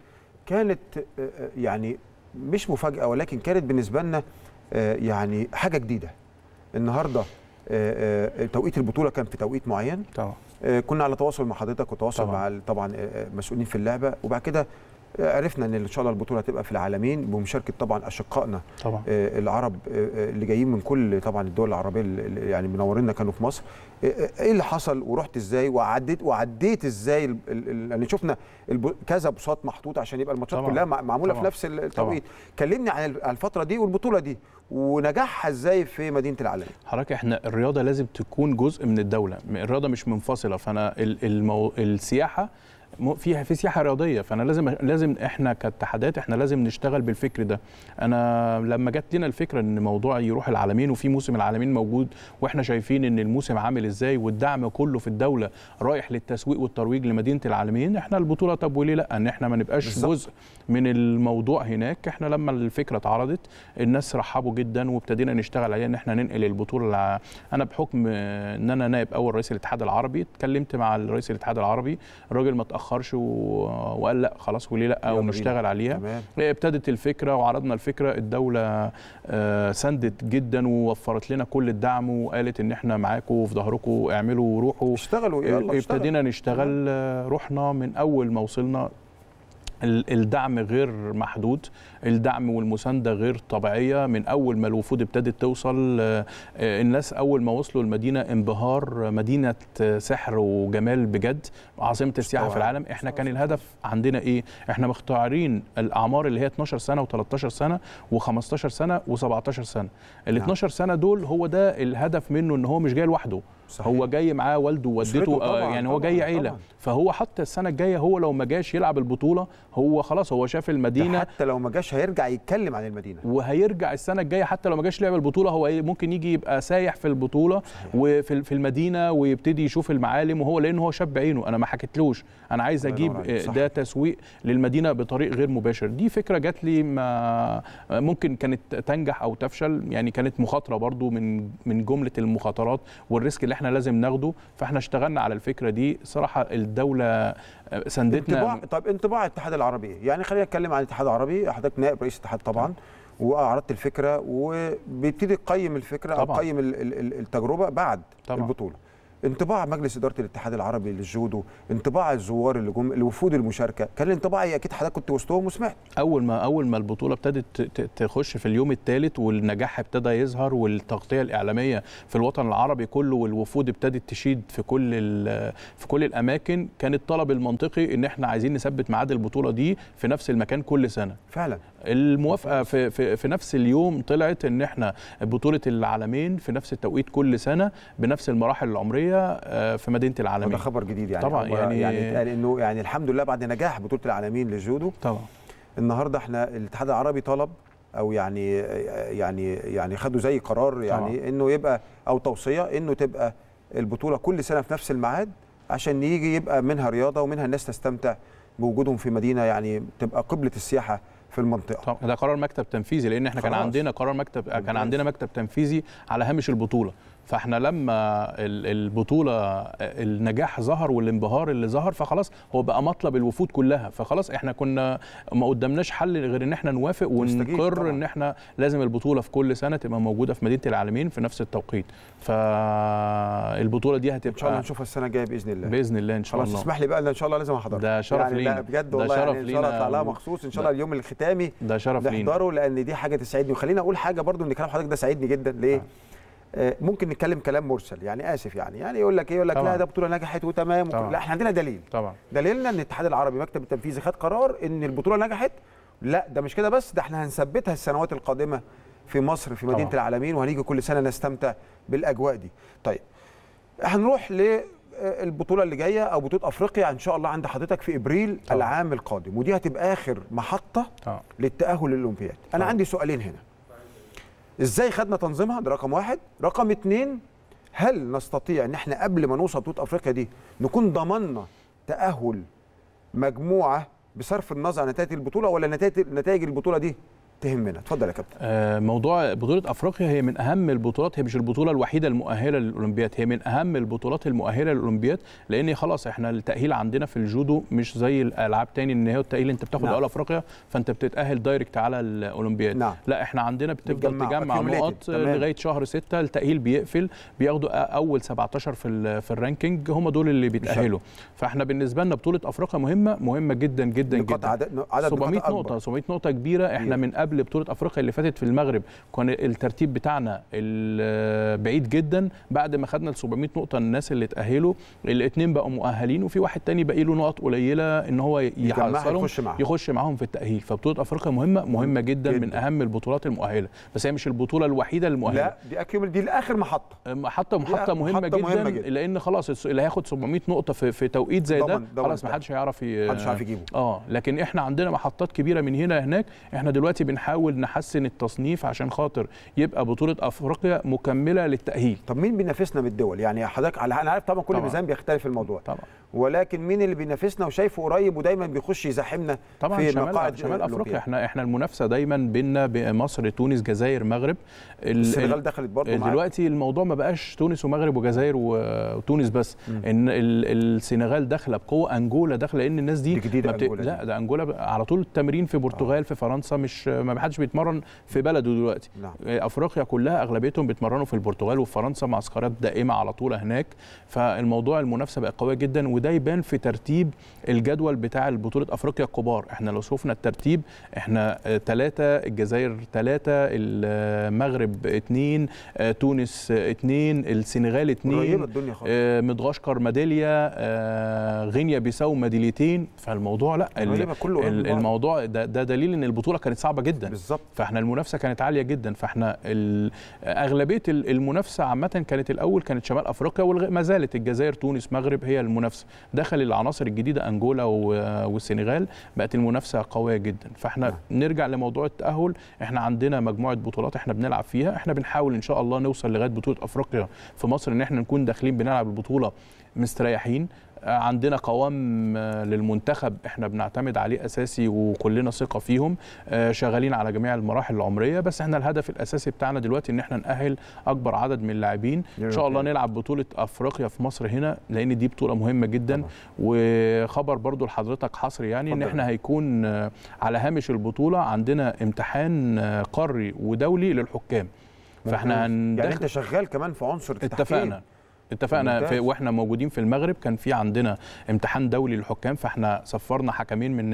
كانت آه، آه، يعني مش مفاجاه ولكن كانت بالنسبه لنا آه، يعني حاجه جديده النهارده توقيت البطوله كان في توقيت معين طبعا آه، كنا على تواصل مع حضرتك وتواصل طبعا. مع طبعا آه، آه، مسؤولين في اللعبه وبعد كده عرفنا ان ان شاء الله البطوله هتبقى في العالمين بمشاركه طبعا اشقائنا طبعا. العرب اللي جايين من كل طبعا الدول العربيه اللي يعني منورينا كانوا في مصر ايه اللي حصل ورحت ازاي وعديت وعديت ازاي يعني شفنا كذا بساط محطوط عشان يبقى الماتشات كلها معموله طبعا. في نفس التوقيت كلمني عن الفتره دي والبطوله دي ونجاحها ازاي في مدينه العالمين حضرتك احنا الرياضه لازم تكون جزء من الدوله الرياضه مش منفصله فانا المو... السياحه فيها في سياحه رياضيه فانا لازم لازم احنا كاتحادات احنا لازم نشتغل بالفكر ده انا لما جت لنا الفكره ان موضوع يروح العالمين وفي موسم العالمين موجود واحنا شايفين ان الموسم عامل ازاي والدعم كله في الدوله رايح للتسويق والترويج لمدينه العالمين احنا البطوله طب وليه لا ان احنا ما نبقاش جزء من الموضوع هناك احنا لما الفكره اتعرضت الناس رحبوا جدا وابتدينا نشتغل عليها ان احنا ننقل البطوله انا بحكم ان انا نائب اول رئيس الاتحاد العربي اتكلمت مع رئيس الاتحاد العربي الراجل ما تاخر تاخرش وقال لا خلاص وليه لا ونشتغل عليها تمام. ابتدت الفكره وعرضنا الفكره الدوله آه، سندت جدا ووفرت لنا كل الدعم وقالت ان احنا معاكم في ظهركم اعملوا وروحوا اشتغلوا يلا ابتدينا نشتغل آه، رحنا من اول ما وصلنا الدعم غير محدود الدعم والمسانده غير طبيعيه من اول ما الوفود ابتدت توصل آه، الناس اول ما وصلوا المدينه انبهار مدينه سحر وجمال بجد عاصمه السياحه في العالم احنا كان الهدف عندنا ايه احنا مختارين الاعمار اللي هي 12 سنه و13 سنه و15 سنه و17 سنه ال 12 نعم. سنه دول هو ده الهدف منه ان هو مش جاي لوحده صحيح. هو جاي معاه والده ووالدته آه، يعني هو جاي عيله طبعًا. فهو حتى السنه الجايه هو لو ما جاش يلعب البطوله هو خلاص هو شاف المدينه حتى لو ما جاش هيرجع يتكلم عن المدينه وهيرجع السنه الجايه حتى لو ما جاش لعب البطوله هو إيه، ممكن يجي يبقى سايح في البطوله صحيح. وفي في المدينه ويبتدي يشوف المعالم وهو لان هو شاب بعينه انا ما حكيتلوش انا عايز اجيب ده تسويق للمدينه بطريق غير مباشر دي فكره جات لي ما ممكن كانت تنجح او تفشل يعني كانت مخاطره برضو من من جمله المخاطرات والريسك اللي احنا لازم ناخده فاحنا اشتغلنا على الفكره دي صراحه الدوله آه، سندتنا انطباع طب انطباع الاتحاد العربي يعني خلينا نتكلم عن الاتحاد العربي حضرتك نائب رئيس الاتحاد طبعا وعرضت الفكره وبيبتدي يقيم الفكره طبعا. او يقيم التجربه بعد طبعا. البطوله انطباع مجلس اداره الاتحاد العربي للجودو انطباع الزوار اللي جم الوفود المشاركه كان الانطباع إيه؟ اكيد حضرتك كنت وسطهم وسمعت اول ما اول ما البطوله ابتدت تخش في اليوم الثالث والنجاح ابتدى يظهر والتغطيه الاعلاميه في الوطن العربي كله والوفود ابتدت تشيد في كل في كل الاماكن كان الطلب المنطقي ان احنا عايزين نثبت ميعاد البطوله دي في نفس المكان كل سنه فعلا الموافقه في, في, في نفس اليوم طلعت ان احنا بطوله العالمين في نفس التوقيت كل سنه بنفس المراحل العمريه آه، في مدينه العالمين ده خبر جديد يعني طبعا يعني يعني اتقال انه يعني الحمد لله بعد نجاح بطوله العالمين للجودو طبعا النهارده احنا الاتحاد العربي طلب او يعني يعني يعني خدوا زي قرار يعني طبعا. انه يبقى او توصيه انه تبقى البطوله كل سنه في نفس الميعاد عشان يجي يبقى منها رياضه ومنها الناس تستمتع بوجودهم في مدينه يعني تبقى قبله السياحه في المنطقه طب ده قرار مكتب تنفيذي لان احنا خلاص. كان عندنا قرار مكتب كان عندنا مكتب تنفيذي على هامش البطوله فاحنا لما البطوله النجاح ظهر والانبهار اللي ظهر فخلاص هو بقى مطلب الوفود كلها فخلاص احنا كنا ما قدامناش حل غير ان احنا نوافق ونقر ان احنا لازم البطوله في كل سنه تبقى موجوده في مدينه العالمين في نفس التوقيت فالبطوله دي هتبقى ان شاء الله نشوفها السنه الجايه باذن الله باذن الله ان شاء الله خلاص اسمح لي بقى ان شاء الله لازم احضر ده شرف يعني لينا بجد والله ده شرف يعني ان شاء الله مخصوص ان شاء الله اليوم الختامي ده شرف لينا نحضره لان دي حاجه تسعدني وخليني اقول حاجه برضو ان كلام حضرتك ده سعيدني جدا ليه؟ آه. آه، ممكن نتكلم كلام مرسل يعني اسف يعني يعني يقول لك ايه يقول لك لا ده بطوله نجحت وتمام لا احنا عندنا دليل طبعا دليلنا ان الاتحاد العربي مكتب التنفيذي خد قرار ان البطوله نجحت لا ده مش كده بس ده احنا هنثبتها السنوات القادمه في مصر في مدينه طبعا. العالمين وهنيجي كل سنه نستمتع بالاجواء دي طيب هنروح للبطوله آه، اللي جايه او بطوله افريقيا ان شاء الله عند حضرتك في ابريل طبعا. العام القادم ودي هتبقى اخر محطه طبعا. للتاهل للاولمبياد انا عندي سؤالين هنا ازاي خدنا تنظيمها ده رقم واحد رقم اتنين هل نستطيع ان احنا قبل ما نوصل بطوله افريقيا دي نكون ضمننا تاهل مجموعه بصرف النظر عن نتائج البطوله ولا نتائج نتائج البطوله دي تهمنا اتفضل يا كابتن آه، موضوع بطوله افريقيا هي من اهم البطولات هي مش البطوله الوحيده المؤهله للاولمبياد هي من اهم البطولات المؤهله للاولمبياد لان خلاص احنا التاهيل عندنا في الجودو مش زي الالعاب تاني ان هي التاهيل انت بتاخد نعم. افريقيا فانت بتتاهل دايركت على الاولمبياد نعم. لا احنا عندنا بتفضل تجمع نقط لغايه شهر 6 التاهيل بيقفل بياخدوا اول 17 في في الرانكينج هم دول اللي بيتاهلوا فاحنا بالنسبه لنا بطوله افريقيا مهمه مهمه جدا جدا جدا عدد 700 نقطه 700 نقطه كبيره احنا من قبل قبل بطوله افريقيا اللي فاتت في المغرب كان الترتيب بتاعنا آه، بعيد جدا بعد ما خدنا ال 700 نقطه الناس اللي تاهلوا الاثنين بقوا مؤهلين وفي واحد تاني باقي له نقط قليله ان هو يحصلهم يخش, معهم. يخش معاهم في التاهيل فبطوله افريقيا مهمه مهمه جدا, جداً. من اهم البطولات المؤهله بس هي مش البطوله الوحيده المؤهله لا دي اكيومل دي لاخر محطه آه، محطه محطه مهمه, محطة جداً, مهمة جدا لان خلاص اللي هياخد 700 نقطه في, في توقيت زي ده خلاص ما حدش هيعرف محدش هيعرف يجيبه اه لكن احنا عندنا محطات كبيره من هنا هناك احنا دلوقتي بن بنحاول نحسن التصنيف عشان خاطر يبقى بطوله افريقيا مكمله للتاهيل طب مين بينافسنا بالدول يعني حضرتك على انا عارف طبعا كل ميزان بيختلف الموضوع طبعا ولكن مين اللي بينافسنا وشايفه قريب ودايما بيخش يزاحمنا طبعا في شمال مقاعد شمال افريقيا احنا احنا المنافسه دايما بيننا بمصر تونس جزائر مغرب السنغال دخلت برضه دلوقتي معك. الموضوع ما بقاش تونس ومغرب وجزائر وتونس بس م. ان السنغال داخله بقوه انجولا داخله ان الناس دي, دي جديده بت... أنجولا لا ده انجولا على طول التمرين في البرتغال آه. في فرنسا مش ما حدش بيتمرن في بلده دلوقتي نعم. افريقيا كلها اغلبيتهم بيتمرنوا في البرتغال وفرنسا معسكرات دائمه على طول هناك فالموضوع المنافسه بقى قويه جدا وده يبان في ترتيب الجدول بتاع بطوله افريقيا الكبار احنا لو شفنا الترتيب احنا ثلاثه آه، الجزائر ثلاثه المغرب اثنين آه، تونس اثنين السنغال اثنين آه، مدغشقر ميداليا غينيا بيساو ميداليتين فالموضوع لا الموضوع ده, ده دليل ان البطوله كانت صعبه جدا بالظبط فاحنا المنافسه كانت عاليه جدا فاحنا اغلبيه المنافسه عامه كانت الاول كانت شمال افريقيا وما زالت الجزائر تونس مغرب هي المنافسه دخل العناصر الجديده انجولا والسنغال بقت المنافسه قويه جدا فاحنا نعم. نرجع لموضوع التاهل احنا عندنا مجموعه بطولات احنا بنلعب فيها احنا بنحاول ان شاء الله نوصل لغايه بطوله افريقيا في مصر ان احنا نكون داخلين بنلعب البطوله مستريحين عندنا قوام آه، للمنتخب احنا بنعتمد عليه اساسي وكلنا ثقه فيهم آه، شغالين على جميع المراحل العمريه بس احنا الهدف الاساسي بتاعنا دلوقتي ان احنا ناهل اكبر عدد من اللاعبين ان شاء الله نلعب بطوله افريقيا في مصر هنا لان دي بطوله مهمه جدا وخبر برضو لحضرتك حصري يعني ان احنا هيكون آه، على هامش البطوله عندنا امتحان قاري ودولي للحكام فاحنا يعني انت شغال كمان في عنصر التحكيم اتفقنا اتفقنا في واحنا موجودين في المغرب كان في عندنا امتحان دولي للحكام فاحنا سفرنا حكمين من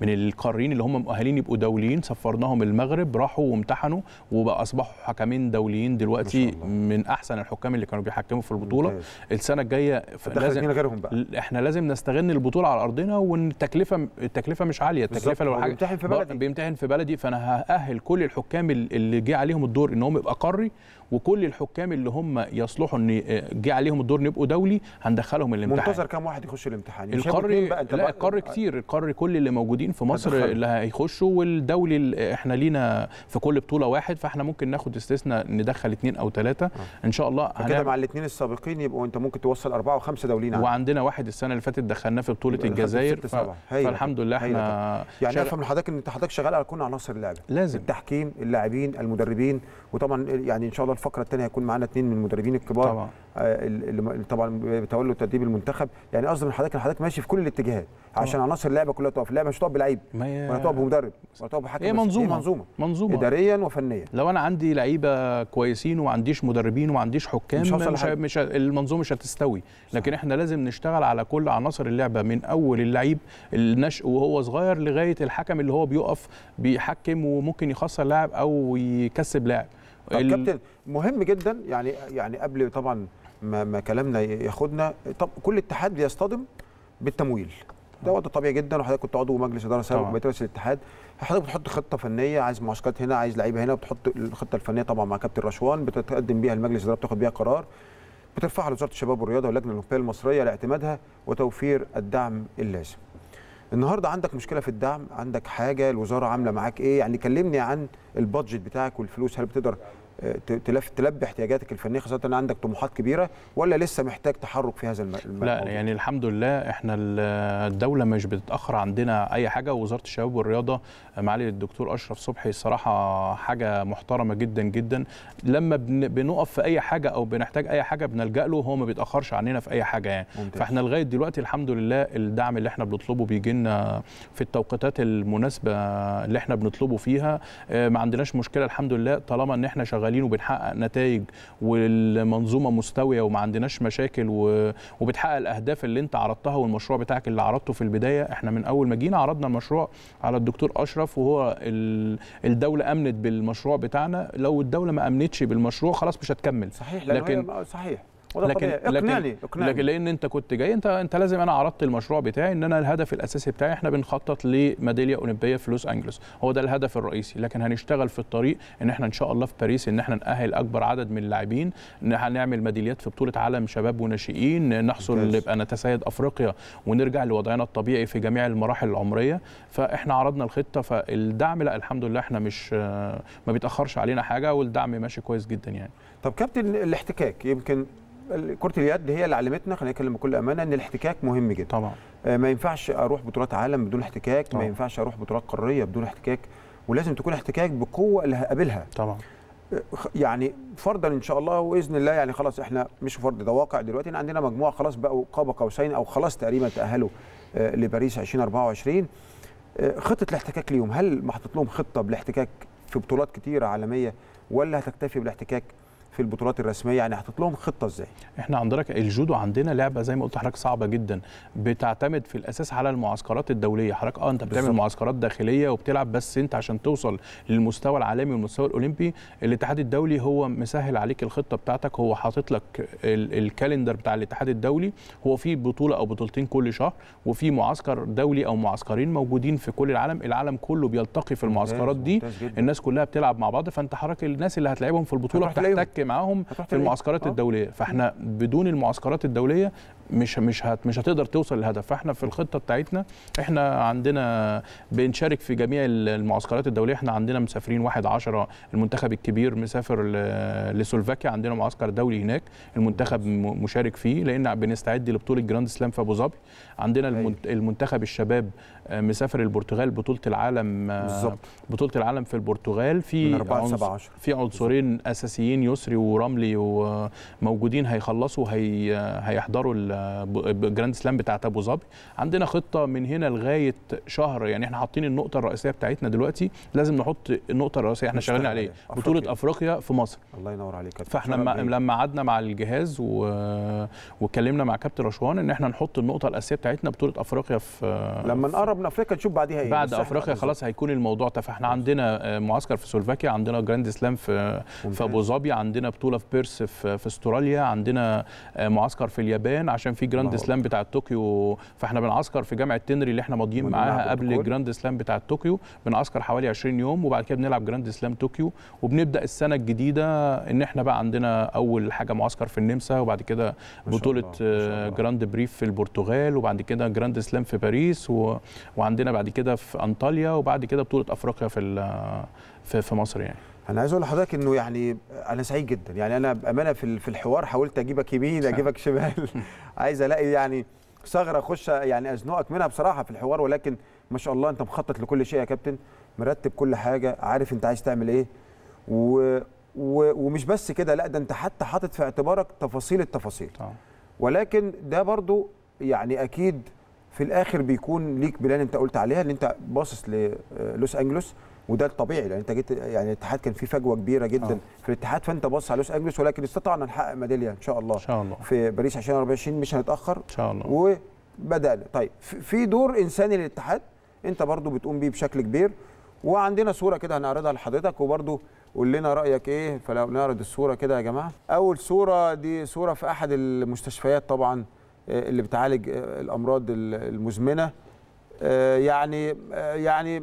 من القارين اللي هم مؤهلين يبقوا دوليين سفرناهم المغرب راحوا وامتحنوا وبقى اصبحوا حكمين دوليين دلوقتي من احسن الحكام اللي كانوا بيحكموا في البطوله ممتاز. السنه الجايه لازم غيرهم بقى. احنا لازم نستغل البطوله على ارضنا والتكلفه التكلفه مش عاليه التكلفه لو حاجه بيمتحن في بلدي بيمتحن في بلدي فانا هاهل كل الحكام اللي جه عليهم الدور ان هم يبقى قاري وكل الحكام اللي هم يصلحوا ان آه، جه عليهم الدور يبقوا دولي هندخلهم الامتحان منتظر كم واحد يخش الامتحان يعني القاري لا القاري آه، كتير القاري كل اللي موجودين في مصر هدخل. اللي هيخشوا والدولي آه، احنا لينا في كل بطوله واحد فاحنا ممكن ناخد استثناء ندخل اثنين او ثلاثه ان شاء الله كده مع الاثنين السابقين يبقوا انت ممكن توصل اربعه وخمسه دولين وعندنا واحد السنه اللي فاتت دخلناه في بطوله الجزائر ف... فالحمد لله احنا يعني افهم من حضرتك ان حضرتك شغال على كل عناصر اللعبه لازم التحكيم اللاعبين المدربين وطبعا يعني ان شاء الله الفقره الثانيه هيكون معانا اثنين من المدربين الكبار طبعا آه، اللي طبعا بتولوا تدريب المنتخب يعني قصدي من حضرتك ان حضرتك ماشي في كل الاتجاهات عشان عناصر اللعبه كلها تقف اللعبه مش تقف بلعيب ولا تقف بمدرب ولا تقف بحكم هي منظومه منظومه منظومه اداريا وفنيا لو انا عندي لعيبه كويسين وما عنديش مدربين وما عنديش حكام مش, مش, مش المنظومه مش هتستوي لكن احنا لازم نشتغل على كل عناصر اللعبه من اول اللعيب النشء وهو صغير لغايه الحكم اللي هو بيقف بيحكم وممكن يخسر لاعب او يكسب لاعب طب كابتن مهم جدا يعني يعني قبل طبعا ما, ما كلامنا ياخدنا طب كل اتحاد بيصطدم بالتمويل ده وضع طبيعي جدا وحضرتك كنت عضو مجلس اداره سابق بقيت رئيس الاتحاد حضرتك بتحط خطه فنيه عايز معسكرات هنا عايز لعيبه هنا بتحط الخطه الفنيه طبعا مع كابتن رشوان بتقدم بيها لمجلس الاداره بتاخد بيها قرار بترفعها لوزاره الشباب والرياضه واللجنه الاولمبيه المصريه لاعتمادها وتوفير الدعم اللازم. النهارده عندك مشكله في الدعم، عندك حاجه الوزاره عامله معاك ايه؟ يعني كلمني عن البادجت بتاعك والفلوس هل بتقدر تلبي احتياجاتك الفنيه خاصه ان عندك طموحات كبيره ولا لسه محتاج تحرك في هذا الموضوع؟ لا يعني الحمد لله احنا الدوله مش بتتاخر عندنا اي حاجه وزاره الشباب والرياضه معالي الدكتور اشرف صبحي الصراحه حاجه محترمه جدا جدا لما بنقف في اي حاجه او بنحتاج اي حاجه بنلجا له هو ما بيتاخرش عننا في اي حاجه يعني ممتاز. فاحنا لغايه دلوقتي الحمد لله الدعم اللي احنا بنطلبه بيجي لنا في التوقيتات المناسبه اللي احنا بنطلبه فيها آه، ما عندناش مشكله الحمد لله طالما ان احنا شغالين شغالين وبنحقق نتائج والمنظومه مستويه وما عندناش مشاكل وبتحقق الاهداف اللي انت عرضتها والمشروع بتاعك اللي عرضته في البدايه احنا من اول ما جينا عرضنا المشروع على الدكتور اشرف وهو الدوله امنت بالمشروع بتاعنا لو الدوله ما امنتش بالمشروع خلاص مش هتكمل صحيح لكن صحيح لكن لكن, لكن لان انت كنت جاي انت انت لازم انا عرضت المشروع بتاعي ان انا الهدف الاساسي بتاعي احنا بنخطط لميداليه اولمبيه في لوس انجلوس هو ده الهدف الرئيسي لكن هنشتغل في الطريق ان احنا ان شاء الله في باريس ان احنا ناهل اكبر عدد من اللاعبين ان هنعمل ميداليات في بطوله عالم شباب وناشئين نحصل نبقى نتسيد افريقيا ونرجع لوضعنا الطبيعي في جميع المراحل العمريه فاحنا عرضنا الخطه فالدعم لا الحمد لله احنا مش ما بيتاخرش علينا حاجه والدعم ماشي كويس جدا يعني طب كابتن الاحتكاك يمكن كره اليد هي اللي علمتنا خلينا نتكلم بكل امانه ان الاحتكاك مهم جدا طبعا آه، ما ينفعش اروح بطولات عالم بدون احتكاك طبعا. ما ينفعش اروح بطولات قاريه بدون احتكاك ولازم تكون احتكاك بالقوه اللي هقابلها طبعا آه، يعني فرضا ان شاء الله واذن الله يعني خلاص احنا مش فرض ده واقع دلوقتي ان عندنا مجموعه خلاص بقوا قاب قوسين او خلاص تقريبا تاهلوا آه، لباريس 2024 خطه الاحتكاك ليهم هل محطوط لهم خطه بالاحتكاك في بطولات كتيره عالميه ولا هتكتفي بالاحتكاك في البطولات الرسميه يعني حاطط لهم خطه ازاي احنا عندنا الجودو عندنا لعبه زي ما قلت لحضرتك صعبه جدا بتعتمد في الاساس على المعسكرات الدوليه حضرتك اه انت بتعمل بالزبط. معسكرات داخليه وبتلعب بس انت عشان توصل للمستوى العالمي والمستوى الاولمبي الاتحاد الدولي هو مسهل عليك الخطه بتاعتك هو حاطط لك الكالندر بتاع الاتحاد الدولي هو في بطوله او بطولتين كل شهر وفي معسكر دولي او معسكرين موجودين في كل العالم العالم كله بيلتقي في المعسكرات دي الناس كلها بتلعب مع بعض فانت حضرتك الناس اللي هتلاعبهم في البطوله بتحتك معاهم في المعسكرات آه. الدوليه فاحنا بدون المعسكرات الدوليه مش مش هت مش هتقدر توصل للهدف فاحنا في الخطه بتاعتنا احنا عندنا بنشارك في جميع المعسكرات الدوليه احنا عندنا مسافرين واحد عشرة المنتخب الكبير مسافر لسلوفاكيا عندنا معسكر دولي هناك المنتخب مشارك فيه لان بنستعد لبطوله جراند سلام في ابو ظبي عندنا أيوة. المنتخب الشباب آه، مسافر البرتغال بطوله العالم آه، بالظبط بطوله العالم في البرتغال في في عنصرين اساسيين يسري ورملي وموجودين هيخلصوا هي آه، هيحضروا الجراند سلام بتاعت ابو ظبي عندنا خطه من هنا لغايه شهر يعني احنا حاطين النقطه الرئيسيه بتاعتنا دلوقتي لازم نحط النقطه الرئيسيه احنا شغالين عليها بطوله افريقيا في مصر الله ينور عليك فاحنا لما قعدنا مع الجهاز و... واتكلمنا مع كابتن رشوان ان احنا نحط النقطه الاساسيه بتاعتنا بطوله افريقيا في لما نقرب من افريقيا نشوف بعديها ايه بعد افريقيا خلاص هيكون الموضوع ده فاحنا عندنا آه، معسكر في سلوفاكيا عندنا جراند سلام في في ابو ظبي عندنا بطوله في بيرس في, في استراليا عندنا آه، معسكر في اليابان عشان عشان في جراند سلام بتاع طوكيو فاحنا بنعسكر في جامعه تنري اللي احنا ماضيين معاها قبل الجراند سلام بتاع طوكيو بنعسكر حوالي 20 يوم وبعد كده بنلعب جراند سلام طوكيو وبنبدا السنه الجديده ان احنا بقى عندنا اول حاجه معسكر في النمسا وبعد كده بطوله آه، جراند بريف في البرتغال وبعد كده جراند سلام في باريس و... وعندنا بعد كده في انطاليا وبعد كده بطوله افريقيا في في مصر يعني انا عايز اقول لحضرتك انه يعني انا سعيد جدا يعني انا بامانه في في الحوار حاولت اجيبك يمين اجيبك شمال عايز الاقي يعني ثغره اخش يعني ازنقك منها بصراحه في الحوار ولكن ما شاء الله انت مخطط لكل شيء يا كابتن مرتب كل حاجه عارف انت عايز تعمل ايه و... و... ومش بس كده لا ده انت حتى حاطط في اعتبارك تفاصيل التفاصيل ولكن ده برضو يعني اكيد في الاخر بيكون ليك بلان انت قلت عليها ان انت باصص للوس آه، انجلوس وده الطبيعي لان انت جيت يعني الاتحاد كان فيه فجوه كبيره جدا أوه. في الاتحاد فانت بص على لوس انجلوس ولكن استطعنا نحقق ميداليه ان شاء الله ان شاء الله في باريس 2024 مش هنتاخر ان شاء الله وبدانا طيب في دور انساني للاتحاد انت برضو بتقوم بيه بشكل كبير وعندنا صوره كده هنعرضها لحضرتك وبرضو قول لنا رايك ايه فلو نعرض الصوره كده يا جماعه اول صوره دي صوره في احد المستشفيات طبعا آه، اللي بتعالج آه، الامراض المزمنه آه، يعني آه، يعني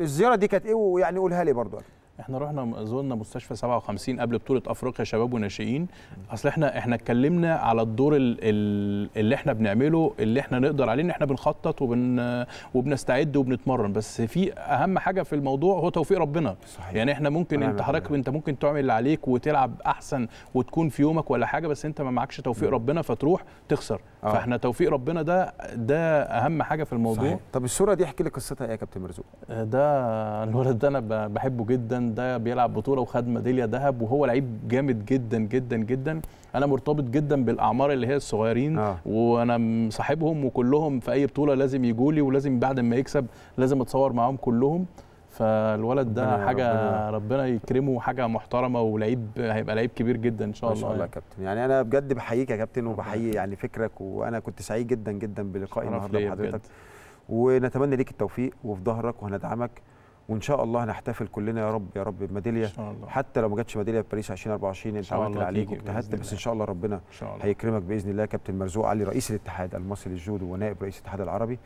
الزياره دي كانت ايه ويعني قولها لي برضو احنا رحنا زورنا مستشفى 57 قبل بطوله افريقيا شباب وناشئين اصل احنا احنا اتكلمنا على الدور اللي احنا بنعمله اللي احنا نقدر عليه ان احنا بنخطط وبن وبنستعد وبنتمرن بس في اهم حاجه في الموضوع هو توفيق ربنا صحيح. يعني احنا ممكن انت حضرتك انت ممكن تعمل اللي عليك وتلعب احسن وتكون في يومك ولا حاجه بس انت ما معكش توفيق م. ربنا فتروح تخسر أوه. فاحنا توفيق ربنا ده ده اهم حاجه في الموضوع صحيح. طب الصوره دي احكي لي قصتها ايه يا كابتن مرزوق آه، ده الولد ده انا بحبه جدا ده بيلعب بطوله وخد ميداليه ذهب وهو لعيب جامد جدا جدا جدا انا مرتبط جدا بالاعمار اللي هي الصغيرين أوه. وانا مصاحبهم وكلهم في اي بطوله لازم يجوا لي ولازم بعد ما يكسب لازم اتصور معاهم كلهم فالولد ده حاجه ربنا يكرمه حاجه محترمه ولعيب هيبقى لعيب كبير جدا ان شاء الله ان شاء الله يا كابتن يعني انا بجد بحييك يا كابتن وبحيي يعني فكرك وانا كنت سعيد جدا جدا بلقائي النهارده بحضرتك ونتمنى ليك التوفيق وفي ظهرك وهندعمك وان شاء الله هنحتفل كلنا يا رب يا رب بميداليه حتى لو ما جاتش ميداليه باريس 2024 انت عملت اللي عليك واجتهدت بس ان شاء الله ربنا شاء الله. هيكرمك باذن الله كابتن مرزوق علي رئيس الاتحاد المصري للجودو ونائب رئيس الاتحاد العربي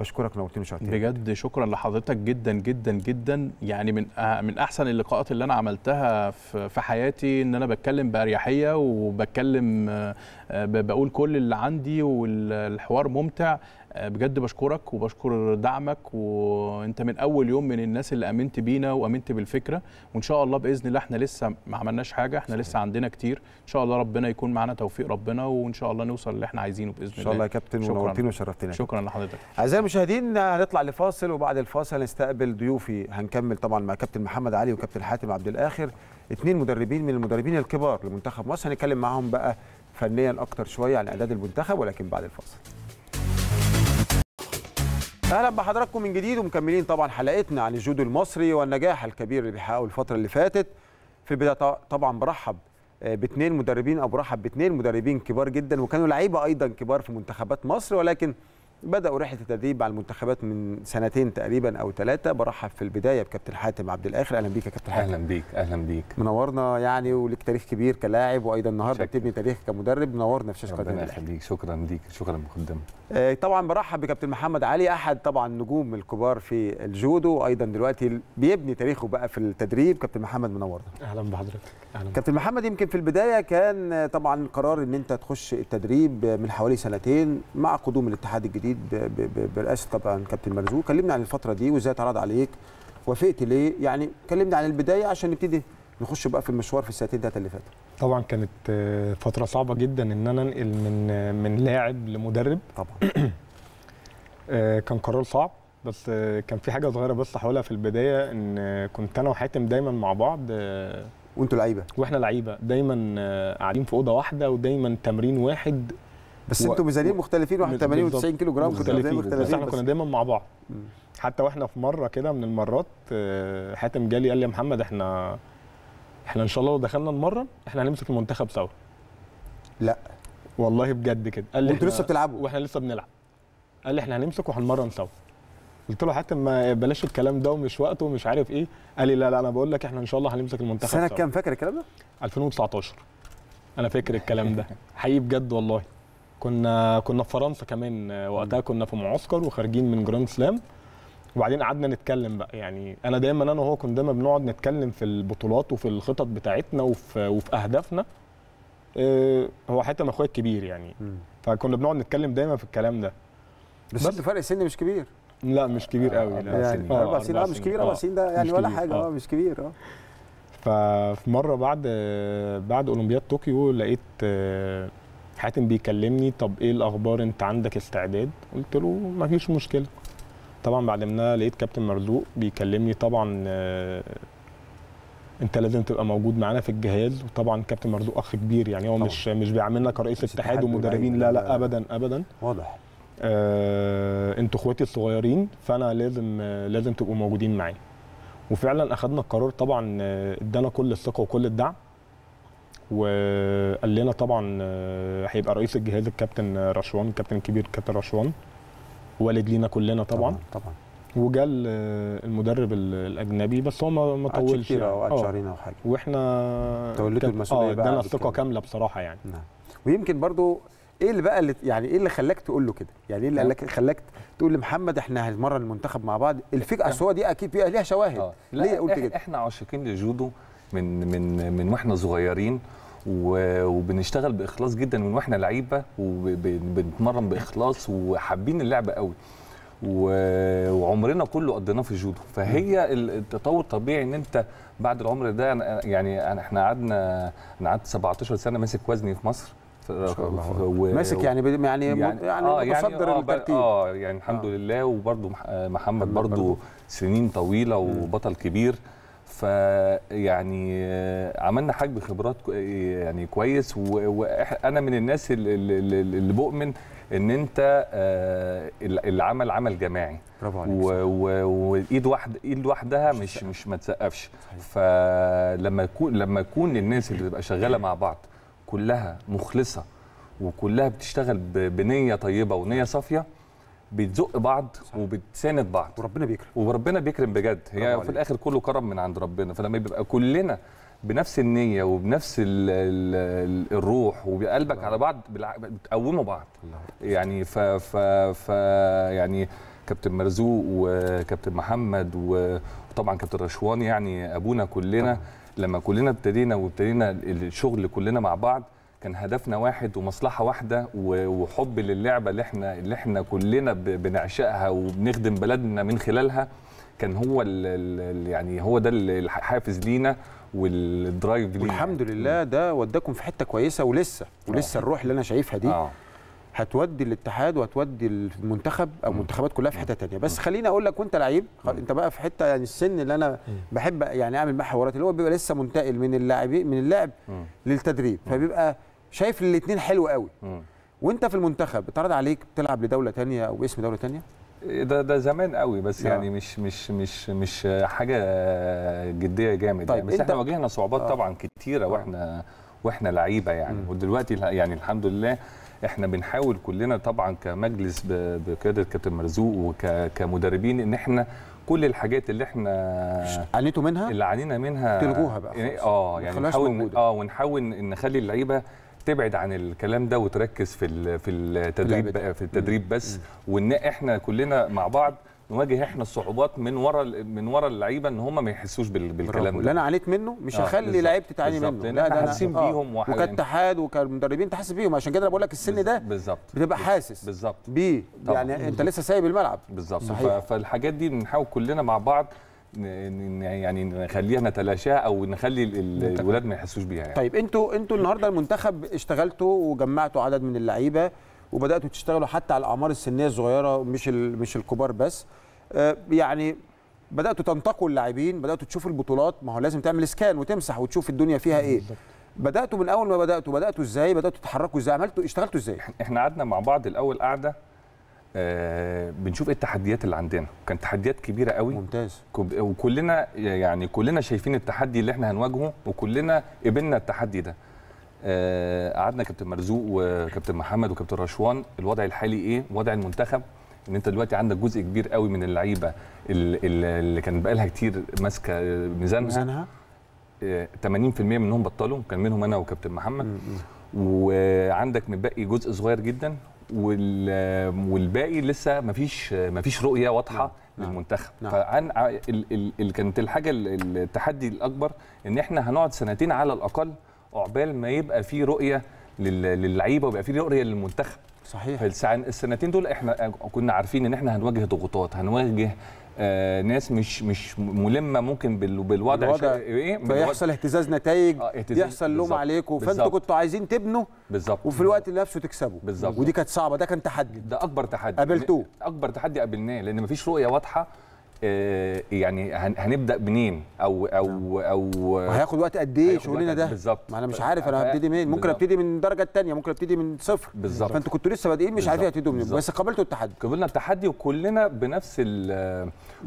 بشكرك نورتني وشرفتني بجد شكرا لحضرتك جدا جدا جدا يعني من أه، من احسن اللقاءات اللي انا عملتها في حياتي ان انا بتكلم باريحيه وبتكلم آه، بقول كل اللي عندي والحوار ممتع آه، بجد بشكرك وبشكر دعمك وانت من اول يوم من الناس اللي امنت بينا وامنت بالفكره وان شاء الله باذن الله احنا لسه ما عملناش حاجه احنا لسه عندنا كتير ان شاء الله ربنا يكون معانا توفيق ربنا وان شاء الله نوصل اللي احنا عايزينه باذن الله ان شاء الله يا كابتن ونورتنا وشرفتنا شكرا لحضرتك اعزائي المشاهدين هنطلع لفاصل وبعد الفاصل هنستقبل ضيوفي هنكمل طبعا مع كابتن محمد علي وكابتن حاتم عبد الاخر اثنين مدربين من المدربين الكبار لمنتخب مصر هنتكلم معاهم بقى فنيا اكتر شويه عن اعداد المنتخب ولكن بعد الفاصل اهلا بحضراتكم من جديد ومكملين طبعا حلقتنا عن الجودو المصري والنجاح الكبير اللي بيحققه الفتره اللي فاتت في البدايه طبعا برحب آه، باثنين مدربين او برحب باثنين مدربين كبار جدا وكانوا لعيبه ايضا كبار في منتخبات مصر ولكن بدأوا رحلة التدريب مع المنتخبات من سنتين تقريبا أو ثلاثة برحب في البداية بكابتن حاتم عبد الآخر أهلا بيك يا كابتن حاتم أهلا بيك أهلا بيك منورنا يعني ولك تاريخ كبير كلاعب وأيضا النهارده بتبني تاريخ كمدرب منورنا في شاشة قناة ربنا يخليك شكرا ليك شكرا مقدم آه طبعا برحب بكابتن محمد علي أحد طبعا نجوم الكبار في الجودو وأيضا دلوقتي بيبني تاريخه بقى في التدريب كابتن محمد منورنا أهلا بحضرتك كابتن محمد يمكن في البدايه كان طبعا القرار ان انت تخش التدريب من حوالي سنتين مع قدوم الاتحاد الجديد برئاسه طبعا كابتن مرزوق كلمنا عن الفتره دي وازاي اتعرض عليك وافقت ليه يعني كلمنا عن البدايه عشان نبتدي نخش بقى في المشوار في السنتين ثلاثه اللي فاتوا طبعا كانت فتره صعبه جدا ان انا انقل من من لاعب لمدرب طبعا آه، كان قرار صعب بس آه، كان في حاجه صغيره بس هقولها في البدايه ان كنت انا وحاتم دايما مع بعض آه، وانتوا لعيبه واحنا لعيبه دايما آه، قاعدين في اوضه واحده ودايما تمرين واحد بس و... انتوا ميزانين مختلفين واحد 80 و90 كيلو جرام كنتوا مختلفين, مختلفين بس احنا كنا دايما مع بعض حتى واحنا في مره كده من المرات آه، حاتم جالي قال لي يا محمد احنا احنا ان شاء الله لو دخلنا نمرن احنا هنمسك المنتخب سوا لا والله بجد كده قال لي انتوا لسه بتلعبوا واحنا لسه بنلعب قال لي احنا هنمسك وهنمرن سوا قلت له حاتم ما بلاش الكلام ده ومش وقته ومش عارف ايه قال لي لا لا انا بقول لك احنا ان شاء الله هنمسك المنتخب سنه كام فاكر الكلام ده 2019 انا فاكر الكلام ده حقيقي بجد والله كنا كنا في فرنسا كمان آه، وقتها كنا في معسكر وخارجين من جراند سلام وبعدين قعدنا نتكلم بقى يعني انا دايما انا وهو كنا دايما بنقعد نتكلم في البطولات وفي الخطط بتاعتنا وفي, وفي اهدافنا آه، هو حتى اخويا الكبير يعني فكنا بنقعد نتكلم دايما في الكلام ده بس, بس فرق السن مش كبير لا مش كبير قوي آه، لا يعني اربع سنين اه مش كبير اربع آه، سنين ده يعني ولا حاجه اه مش كبير اه ففي مره بعد بعد اولمبياد طوكيو لقيت حاتم بيكلمني طب ايه الاخبار انت عندك استعداد قلت له مفيش مشكله طبعا بعد ما لقيت كابتن مرزوق بيكلمني طبعا انت لازم تبقى موجود معانا في الجهاز وطبعا كابتن مرزوق اخ كبير يعني هو مش مش بيعاملنا كرئيس اتحاد ومدربين أيوة، لا لا أيوة. ابدا ابدا واضح آه انتوا اخواتي الصغيرين فانا لازم آه لازم تبقوا موجودين معايا وفعلا اخذنا القرار طبعا آه، ادانا كل الثقه وكل الدعم وقال لنا طبعا آه، هيبقى رئيس الجهاز الكابتن آه، رشوان الكابتن الكبير الكابتن رشوان والد لينا كلنا طبعا طبعا, طبعا. وجا المدرب الاجنبي بس هو ما طولش كتير يعني. او شهرين او حاجه واحنا تولته المسؤوليه بقى ادانا الثقه كامله بصراحه يعني نعم ويمكن برضو ايه اللي بقى اللي يعني ايه اللي خلاك تقول له كده يعني ايه اللي قالك يعني خلاك تقول لمحمد احنا هنمرن المنتخب مع بعض الفكره يعني اصل دي اكيد فيها ليها شواهد آه. ليه قلت كده احنا عاشقين للجودو من من من واحنا صغيرين وبنشتغل باخلاص جدا من واحنا لعيبه وبنتمرن باخلاص وحابين اللعبه قوي وعمرنا كله قضيناه في الجودو فهي التطور الطبيعي ان انت بعد العمر ده يعني احنا قعدنا انا قعدت 17 سنه ماسك وزني في مصر ماسك يعني يعني, يعني يعني, آه يعني آه الترتيب اه يعني الحمد آه. لله وبرده آه، محمد برده سنين طويله وبطل كبير فيعني آه، عملنا حجم خبرات يعني كويس وانا من الناس اللي, اللي بؤمن ان انت آه، العمل عمل جماعي برافو عليك وايد واحده ايد لوحدها مش مش ما تسقفش فلما يكون لما يكون الناس اللي بتبقى شغاله مع بعض كلها مخلصه وكلها بتشتغل بنيه طيبه ونيه صافيه بتزق بعض صح. وبتساند بعض وربنا بيكرم وربنا بيكرم بجد هي في الاخر كله كرم من عند ربنا فلما بيبقى كلنا بنفس النيه وبنفس الـ الـ الروح وبقلبك على بعض بتقوموا بعض الله. يعني ف ف ف يعني كابتن مرزوق وكابتن محمد وطبعا كابتن رشوان يعني ابونا كلنا طبعا. لما كلنا ابتدينا وابتدينا الشغل كلنا مع بعض كان هدفنا واحد ومصلحه واحده وحب للعبه اللي احنا اللي احنا كلنا بنعشقها وبنخدم بلدنا من خلالها كان هو الـ الـ يعني هو ده الحافز لينا والدرايف لينا والحمد لله ده وداكم في حته كويسه ولسه ولسه آه. الروح اللي انا شايفها دي آه. هتودي الاتحاد وهتودي المنتخب او المنتخبات كلها في حته ثانيه بس خليني اقول لك وانت لعيب انت بقى في حته يعني السن اللي انا بحب يعني اعمل معاه حوارات اللي هو بيبقى لسه منتقل من اللاعبين من اللاعب للتدريب فبيبقى شايف الاثنين حلو قوي وانت في المنتخب اتعرض عليك تلعب لدوله ثانيه او باسم دوله ثانيه إيه، ده ده زمان قوي بس آه. يعني, مش مش مش مش حاجه جديه جامد يعني. طيب يعني بس احنا واجهنا صعوبات آه. طبعا كتيره آه. واحنا واحنا لعيبه يعني م. ودلوقتي يعني الحمد لله احنا بنحاول كلنا طبعا كمجلس بقياده كابتن مرزوق وكمدربين ان احنا كل الحاجات اللي احنا عانيتوا منها اللي عانينا منها تلغوها بقى يعني اه يعني نحاول اه ونحاول نخلي اللعيبه تبعد عن الكلام ده وتركز في في التدريب في التدريب بس وان احنا كلنا مع بعض نواجه احنا الصعوبات من ورا من ورا اللعيبه ان هم ما يحسوش بالكلام ده اللي انا عانيت منه مش آه، هخلي لعيبتي تعاني منه لا ده حاسين آه، بيهم اتحاد يعني. وكاتحاد وكمدربين تحس بيهم عشان كده انا بقول لك السن ده بالظبط بتبقى حاسس بالظبط بيه يعني بالزبط. انت لسه سايب الملعب بالظبط فالحاجات دي بنحاول كلنا مع بعض يعني نخليها نتلاشاها او نخلي الولاد ما يحسوش بيها يعني. طيب انتوا انتوا النهارده المنتخب اشتغلتوا وجمعتوا عدد من اللعيبه وبداتوا تشتغلوا حتى على الاعمار السنيه الصغيره مش مش الكبار بس آه، يعني بداتوا تنتقوا اللاعبين بداتوا تشوفوا البطولات ما هو لازم تعمل سكان وتمسح وتشوف الدنيا فيها ايه بداتوا من اول ما بداتوا بداتوا ازاي بداتوا تتحركوا ازاي عملتوا اشتغلتوا ازاي احنا قعدنا مع بعض الاول قعده آه بنشوف ايه التحديات اللي عندنا كانت تحديات كبيره قوي ممتاز وكلنا يعني كلنا شايفين التحدي اللي احنا هنواجهه وكلنا قبلنا التحدي ده آه، قعدنا كابتن مرزوق وكابتن محمد وكابتن رشوان الوضع الحالي ايه وضع المنتخب ان انت دلوقتي عندك جزء كبير قوي من اللعيبه اللي كان بقالها كتير ماسكه ميزانها ميزانها 80% آه، منهم بطلوا كان منهم انا وكابتن محمد وعندك متبقي جزء صغير جدا والباقي لسه مفيش مفيش رؤيه واضحه نعم. نعم، للمنتخب نعم. فعن ال ال ال كانت الحاجه التحدي الاكبر ان احنا هنقعد سنتين على الاقل عقبال ما يبقى في رؤيه للعيبه ويبقى في رؤيه للمنتخب صحيح السنتين دول احنا كنا عارفين ان احنا هنواجه ضغوطات هنواجه آه ناس مش مش ملمه ممكن بالوضع الوضع ايه فيحصل اهتزاز نتائج آه اهتزاز يحصل لوم عليكم فانتوا كنتوا عايزين تبنوا بالظبط وفي الوقت اللي نفسه تكسبوا بالظبط ودي كانت صعبه ده كان تحدي ده اكبر تحدي قابلتوه اكبر تحدي قابلناه لان مفيش رؤيه واضحه آه، يعني هنبدا منين او او او هياخد وقت قد ايه شغلنا ده بالظبط ما انا مش عارف انا هبتدي منين ممكن ابتدي من الدرجه الثانيه ممكن ابتدي من صفر بالظبط فانتوا كنتوا لسه بادئين مش عارفين هتبتدوا منين بس قابلتوا التحدي قبلنا التحدي وكلنا بنفس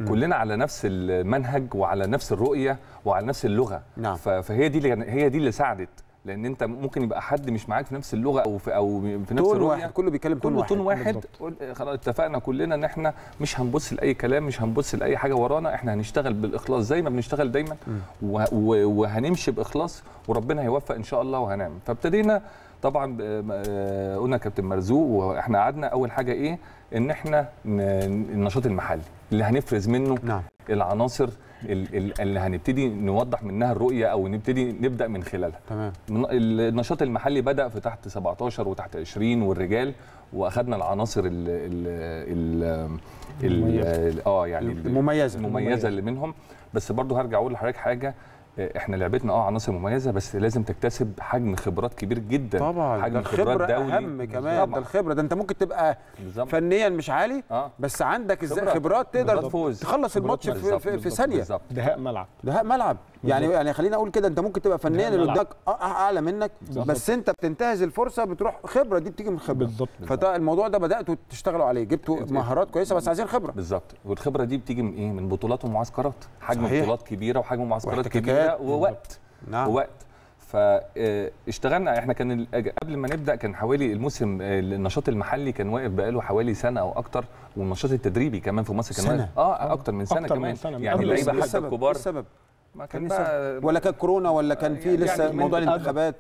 كلنا على نفس المنهج وعلى نفس الرؤيه وعلى نفس اللغه نعم. فهي دي اللي هي دي اللي ساعدت لان انت ممكن يبقى حد مش معاك في نفس اللغه او في او في نفس الرؤيه واحد كله بيتكلم كله واحد تون واحد اه، خلاص اتفقنا كلنا ان احنا مش هنبص لاي كلام مش هنبص لاي حاجه ورانا احنا هنشتغل بالاخلاص زي ما بنشتغل دايما وهنمشي باخلاص وربنا هيوفق ان شاء الله وهنعمل فابتدينا طبعا اه، قلنا كابتن مرزوق واحنا قعدنا اول حاجه ايه ان احنا النشاط المحلي اللي هنفرز منه نعم. العناصر اللي هنبتدي نوضح منها الرؤيه او نبتدي نبدا من خلالها تمام النشاط المحلي بدا في تحت 17 وتحت 20 والرجال واخدنا العناصر ال ال ال اه يعني المميزه المميزه اللي منهم بس برضو هرجع اقول لحضرتك حاجه احنا لعبتنا اه عناصر مميزه بس لازم تكتسب حجم خبرات كبير جدا طبعا حجم ده الخبره دولي. اهم كمان طبعا. ده الخبره ده انت ممكن تبقى بالزبط. فنيا مش عالي آه. بس عندك ازاي خبرات تقدر فوز. تخلص الماتش في, في, في ثانيه دهاء ملعب دهاء ملعب يعني بالزبط. يعني خلينا اقول كده انت ممكن تبقى فنيا اللي قدامك اعلى منك بالزبط. بس انت بتنتهز الفرصه بتروح خبره دي بتيجي من خبره بالظبط فالموضوع ده بداتوا تشتغلوا عليه جبتوا مهارات كويسه بس عايزين خبره بالظبط والخبره دي بتيجي من ايه من بطولات ومعسكرات حجم بطولات كبيره وحجم معسكرات كبيره ووقت نعم. ووقت فاشتغلنا آه، احنا كان آه، قبل ما نبدا كان حوالي الموسم آه، النشاط المحلي كان واقف بقاله حوالي سنه او اكتر والنشاط التدريبي كمان في مصر كان سنة. واقف اه اكتر من سنه أكتر كمان من سنة. يعني اللعيبه حتى إيه الكبار السبب ما كان بقى ولا كان كورونا ولا كان في يعني لسه يعني موضوع الانتخابات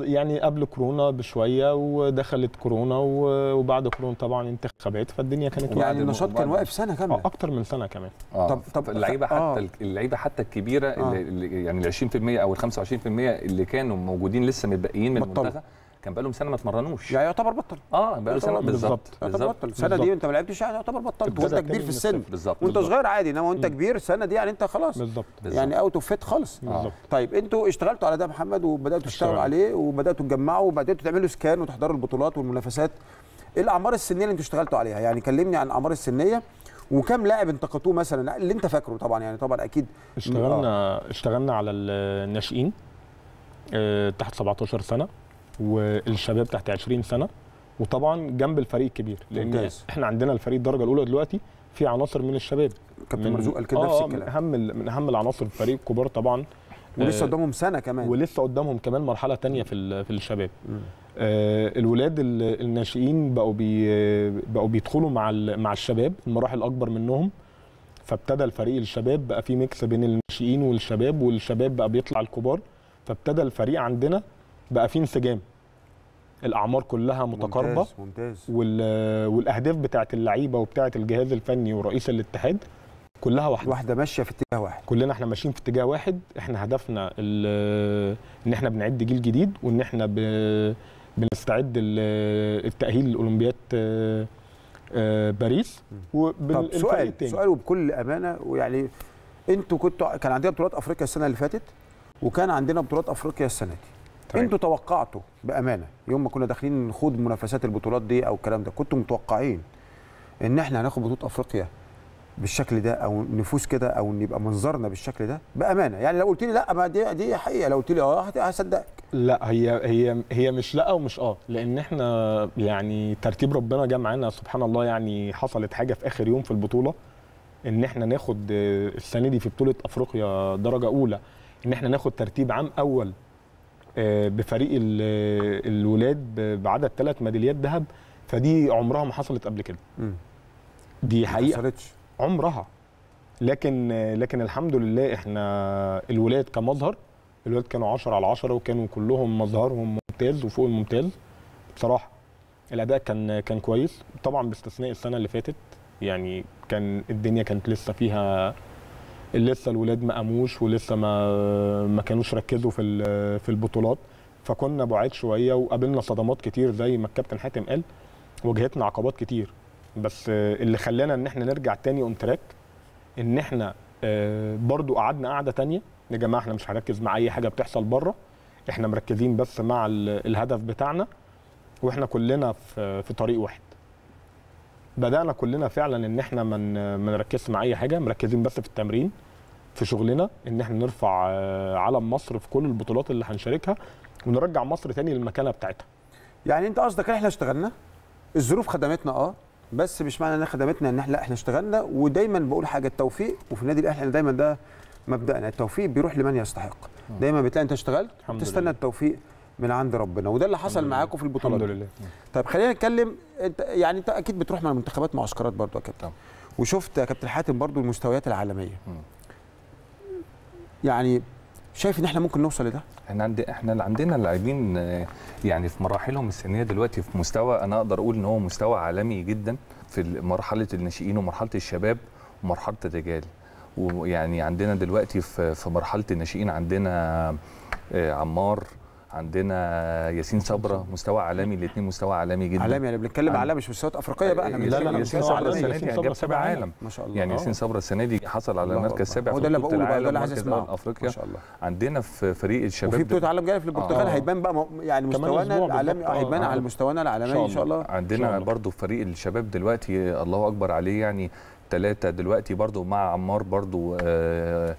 يعني قبل كورونا بشويه ودخلت كورونا وبعد كورونا طبعا انتخابات فالدنيا كانت يعني النشاط كان واقف سنه كامله آه، اكتر من سنه كمان آه. طب طب اللعيبه آه. حتى آه. اللعيبه حتى الكبيره آه. اللي يعني ال 20% او ال 25% اللي كانوا موجودين لسه متبقيين من المنتخب كان بقى لهم سنه ما اتمرنوش يعني يعتبر بطل اه بقى له سنه بالظبط بالظبط السنه دي انت ما لعبتش يعني يعتبر بطلت وانت كبير في السن بالظبط وانت صغير عادي انما وانت كبير السنه دي يعني انت خلاص بالظبط يعني اوت اوف فيت خالص آه. بالظبط طيب انتوا اشتغلتوا على ده محمد وبداتوا تشتغلوا عليه وبداتوا تجمعوا وبداتوا تعملوا سكان وتحضروا البطولات والمنافسات ايه الاعمار السنيه اللي انتوا اشتغلتوا عليها يعني كلمني عن الاعمار السنيه وكم لاعب انتقدتوه مثلا اللي انت فاكره طبعا يعني طبعا اكيد اشتغلنا آه. اشتغلنا على الناشئين آه، تحت 17 سنه والشباب تحت 20 سنه وطبعا جنب الفريق الكبير لان ممتاز. احنا عندنا الفريق الدرجه الاولى دلوقتي في عناصر من الشباب كابتن مرزوق قال كده نفس آه، الكلام من اهم من اهم العناصر في الفريق الكبار طبعا ولسه آه، قدامهم سنه كمان ولسه قدامهم كمان مرحله تانية في في الشباب آه الولاد الناشئين بقوا بي بقوا بيدخلوا مع مع الشباب المراحل الاكبر منهم فابتدى الفريق الشباب بقى في ميكس بين الناشئين والشباب والشباب بقى بيطلع الكبار فابتدى الفريق عندنا بقى في انسجام الاعمار كلها متقاربه ممتاز ممتاز والاهداف بتاعه اللعيبه وبتاعه الجهاز الفني ورئيس الاتحاد كلها واحده واحده ماشيه في اتجاه واحد كلنا احنا ماشيين في اتجاه واحد احنا هدفنا ان احنا بنعد جيل جديد وان احنا ب... بنستعد التاهيل لاولمبياد آه، آه، باريس طب سؤال سؤال وبكل امانه ويعني انتوا كنتوا كان عندنا بطولات افريقيا السنه اللي فاتت وكان عندنا بطولات افريقيا السنه دي طيب. انتوا توقعتوا بامانه يوم ما كنا داخلين نخوض منافسات البطولات دي او الكلام ده كنتوا متوقعين ان احنا هناخد بطوله افريقيا بالشكل ده او نفوس كده او ان يبقى منظرنا بالشكل ده بامانه يعني لو قلت لي لا ما دي دي حقيقه لو قلت لي اه هصدقك لا هي هي هي مش لا ومش اه لان احنا يعني ترتيب ربنا جه معانا سبحان الله يعني حصلت حاجه في اخر يوم في البطوله ان احنا ناخد آه، السنه دي في بطوله افريقيا درجه اولى ان احنا ناخد ترتيب عام اول آه، بفريق آه، الولاد بعدد ثلاث ميداليات ذهب فدي عمرها ما حصلت قبل كده دي حقيقه ما حصلتش عمرها لكن لكن الحمد لله احنا الولاد كمظهر الولاد كانوا 10 على 10 وكانوا كلهم مظهرهم ممتاز وفوق الممتاز بصراحه الاداء كان كان كويس طبعا باستثناء السنه اللي فاتت يعني كان الدنيا كانت لسه فيها لسه الولاد ما قاموش ولسه ما ما كانوش ركزوا في في البطولات فكنا بعاد شويه وقابلنا صدمات كتير زي ما الكابتن حاتم قال واجهتنا عقبات كتير بس اللي خلانا ان احنا نرجع تاني اون تراك ان احنا آه، برضو قعدنا قعده تانيه يا جماعه احنا مش هنركز مع اي حاجه بتحصل بره احنا مركزين بس مع الهدف بتاعنا واحنا كلنا في طريق واحد بدانا كلنا فعلا ان احنا ما نركزش مع اي حاجه مركزين بس في التمرين في شغلنا ان احنا نرفع آه، علم مصر في كل البطولات اللي هنشاركها ونرجع مصر تاني للمكانه بتاعتها يعني انت قصدك احنا اشتغلنا الظروف خدمتنا اه بس مش معنى ان خدمتنا ان احنا لا احنا اشتغلنا ودايما بقول حاجه التوفيق وفي النادي الاهلي احنا دايما ده مبدانا التوفيق بيروح لمن يستحق دايما بتلاقي انت اشتغلت تستنى التوفيق من عند ربنا وده اللي حصل معاكم في البطولات الحمد لله طيب خلينا نتكلم انت يعني انت اكيد بتروح مع المنتخبات معسكرات برضو يا كابتن وشفت يا كابتن حاتم برضو المستويات العالميه م. يعني شايف ان احنا ممكن نوصل لده؟ احنا عندي احنا عندنا اللاعبين يعني في مراحلهم السنيه دلوقتي في مستوى انا اقدر اقول ان هو مستوى عالمي جدا في مرحله الناشئين ومرحله الشباب ومرحله الرجال ويعني عندنا دلوقتي في مرحله الناشئين عندنا آه، عمار عندنا ياسين صبره مستوى عالمي الاثنين مستوى عالمي جدا عالمي يعني بنتكلم عالمي مش مستوى افريقيه بقى احنا لا لا ياسين صبره السنه دي جاب سبع عالم ما شاء يعني الله يعني ياسين صبره السنه دي حصل على المركز السابع هو ده اللي بقوله بقى ده اللي عايز اسمعه افريقيا ما شاء الله عندنا في فريق الشباب وفي بطوله عالم جايه في البرتغال آه. هيبان بقى يعني مستوانا العالمي آه. هيبان على مستوانا العالمي ان شاء الله عندنا برضو فريق الشباب دلوقتي الله اكبر عليه يعني ثلاثه دلوقتي برضو مع عمار برضو آه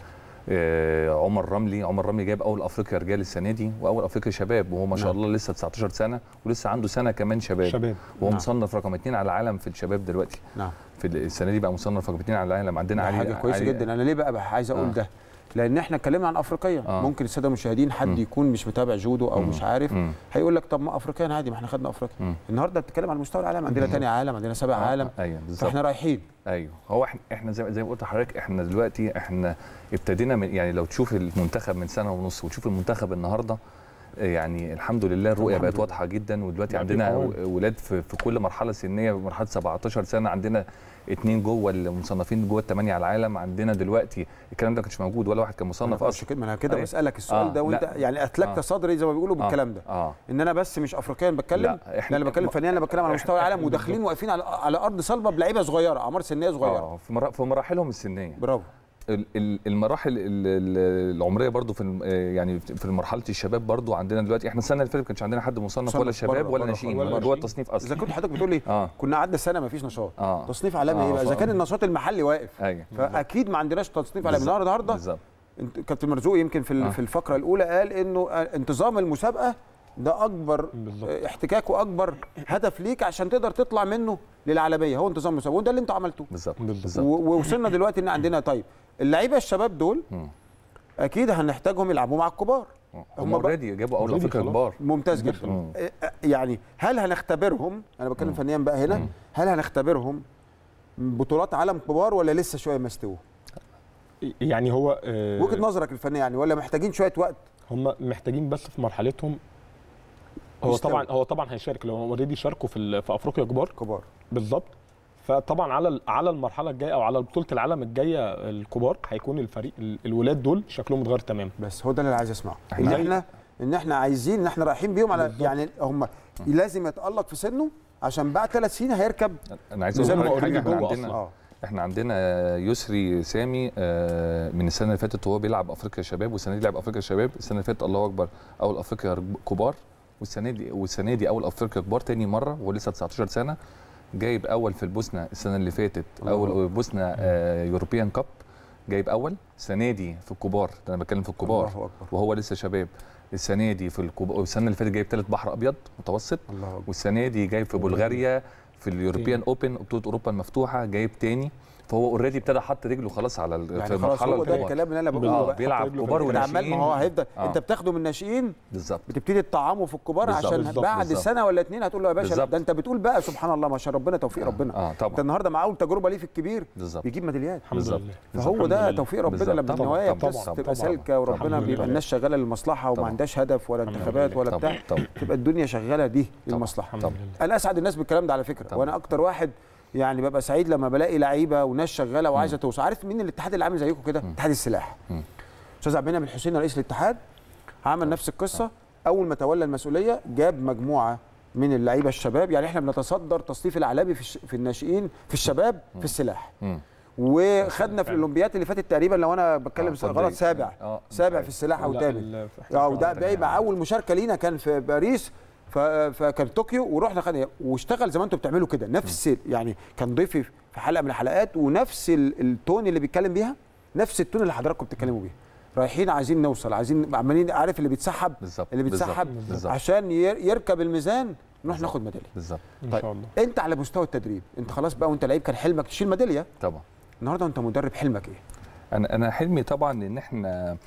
آه، عمر رملي عمر رملي جايب اول افريقيا رجال السنه دي واول افريقيا شباب وهو ما شاء نعم. الله لسه 19 سنه ولسه عنده سنه كمان شباب شباب وهو نعم. مصنف رقم اثنين على العالم في الشباب دلوقتي نعم في السنه دي بقى مصنف رقم اثنين على العالم عندنا علي حاجه كويسه جدا انا ليه بقى عايز اقول آه. ده لان احنا اتكلمنا عن افريقيا آه. ممكن الساده المشاهدين حد م. يكون مش متابع جودو او م. مش عارف م. هيقول لك طب ما افريقيا عادي ما احنا خدنا افريقيا م. النهارده بتتكلم عن مستوى العالم عندنا ثاني عالم عندنا سابع آه. عالم آه. أيوة، فاحنا رايحين ايوه هو احنا احنا زي زي ما قلت لحضرتك احنا دلوقتي احنا ابتدينا من يعني لو تشوف المنتخب من سنه ونص وتشوف المنتخب النهارده آه، يعني الحمد لله الرؤيه بقت واضحه جدا ودلوقتي عندنا ولاد في كل مرحله سنيه مرحله 17 سنه عندنا اثنين جوه المصنفين جوه الثمانيه على العالم عندنا دلوقتي الكلام ده ما كانش موجود ولا واحد كان مصنف اصلا كده ما انا كده أيوة. بسالك السؤال آه ده وانت يعني اتلكت آه صدري زي ما بيقولوا آه بالكلام ده آه ان انا بس مش افريقيا بتكلم لا احنا لا انا بتكلم فنيا انا بتكلم على مستوى العالم وداخلين واقفين على على ارض صلبه بلعيبه صغيره اعمار سنيه صغيره آه في مراحلهم السنيه برافو المراحل العمريه برضو في يعني في مرحله الشباب برضو عندنا دلوقتي احنا السنه اللي فاتت ما كانش عندنا حد مصنف ولا شباب ولا ناشئين جوه التصنيف اصلا اذا كنت حضرتك بتقول لي آه. كنا قعدنا سنه ما فيش نشاط آه. تصنيف عالمي ايه بقى اذا كان النشاط المحلي واقف أيه. فاكيد ما عندناش تصنيف عالمي النهارده كابتن مرزوق يمكن في آه. في الفقره الاولى قال انه آه، انتظام المسابقه ده اكبر بالضبط. آه، احتكاك واكبر هدف ليك عشان تقدر تطلع منه للعالميه هو انتظام مسابقه وده اللي انتوا عملتوه بالظبط ووصلنا دلوقتي ان عندنا طيب اللعيبه الشباب دول اكيد هنحتاجهم يلعبوا مع الكبار هم اوريدي جابوا اول فكره كبار ممتاز جدا آه، آه، يعني هل هنختبرهم انا بتكلم فنيا بقى هنا مم. هل هنختبرهم بطولات عالم كبار ولا لسه شويه ما استووا يعني هو وجهه نظرك الفنيه يعني ولا محتاجين شويه وقت هم محتاجين بس في مرحلتهم هو طبعا هو طبعا هيشارك لو اوريدي شاركوا في في افريقيا كبار كبار بالظبط فطبعا على على المرحله الجايه او على بطوله العالم الجايه الكبار هيكون الفريق الولاد دول شكلهم اتغير تماما بس هو ده اللي انا عايز اسمعه ان يعني احنا ان احنا عايزين ان احنا رايحين بيهم على بالضبط. يعني هم لازم يتالق في سنه عشان بعد ثلاث سنين هيركب انا عايز اقول حاجه احنا عندنا أصلاً. آه. احنا عندنا يسري سامي آه، من السنه اللي فاتت وهو بيلعب افريقيا شباب والسنه دي لعب افريقيا شباب السنه اللي فاتت الله اكبر اول افريقيا كبار والسنه دي والسنه دي اول افريقيا كبار تاني مره ولسه 19 سنه جايب اول في البوسنه السنه اللي فاتت اول بوسنه يوروبيان آه، كاب جايب اول السنه دي في الكبار انا بتكلم في الكبار وهو لسه شباب السنه دي في الكبار السنه اللي فاتت جايب ثالث بحر ابيض متوسط والسنه دي جايب في بلغاريا في اليوروبيان اوبن بطوله اوروبا المفتوحه جايب تاني فهو اوريدي ابتدى حط رجله خلاص على يعني المرحله هو ده الكلام اللي انا بقوله آه بيلعب كبار وناشئين ما هو هيفضل آه. انت بتاخده من الناشئين بالظبط بتبتدي تطعمه في الكبار بالزبط. عشان بالزبط. بعد بالزبط. سنه ولا اتنين هتقول له يا باشا ده انت بتقول بقى سبحان الله ما شاء ربنا توفيق آه. ربنا آه. طبعا انت النهارده مع اول تجربه ليه في الكبير بالزبط. بيجيب ميداليات بالظبط فهو ده توفيق ربنا لما النوايا تبقى سالكه وربنا بيبقى الناس شغاله للمصلحه وما عندهاش هدف ولا انتخابات ولا بتاع تبقى الدنيا شغاله دي للمصلحه انا اسعد الناس بالكلام ده على فكره وانا اكتر واحد يعني ببقى سعيد لما بلاقي لعيبه وناس شغاله وعايزه توصل عارف مين الاتحاد اللي عامل زيكم كده اتحاد السلاح استاذ عبد المنعم الحسين رئيس الاتحاد عمل آه. نفس القصه آه. اول ما تولى المسؤوليه جاب مجموعه من اللعيبه الشباب يعني احنا بنتصدر تصنيف الاعلامي في, في الناشئين في الشباب في السلاح وخدنا في الاولمبيات اللي فاتت تقريبا لو انا بتكلم آه غلط سابع آه سابع طيب. في السلاح او ثالث اه وده بقى يعني. اول مشاركه لينا كان في باريس فكان طوكيو ورحنا إيه، خدنا واشتغل زي ما انتم بتعملوا كده نفس يعني كان ضيفي في حلقه من الحلقات ونفس التون اللي بيتكلم بيها نفس التون اللي حضراتكم بتتكلموا بيه رايحين عايزين نوصل عايزين عمالين عارف اللي بيتسحب بالزبط. اللي بيتسحب بالزبط. عشان يركب الميزان نروح ناخد ميداليه بالظبط طيب ان شاء الله انت على مستوى التدريب انت خلاص بقى وانت لعيب كان حلمك تشيل ميداليه طبعا النهارده انت مدرب حلمك ايه انا انا حلمي طبعا ان احنا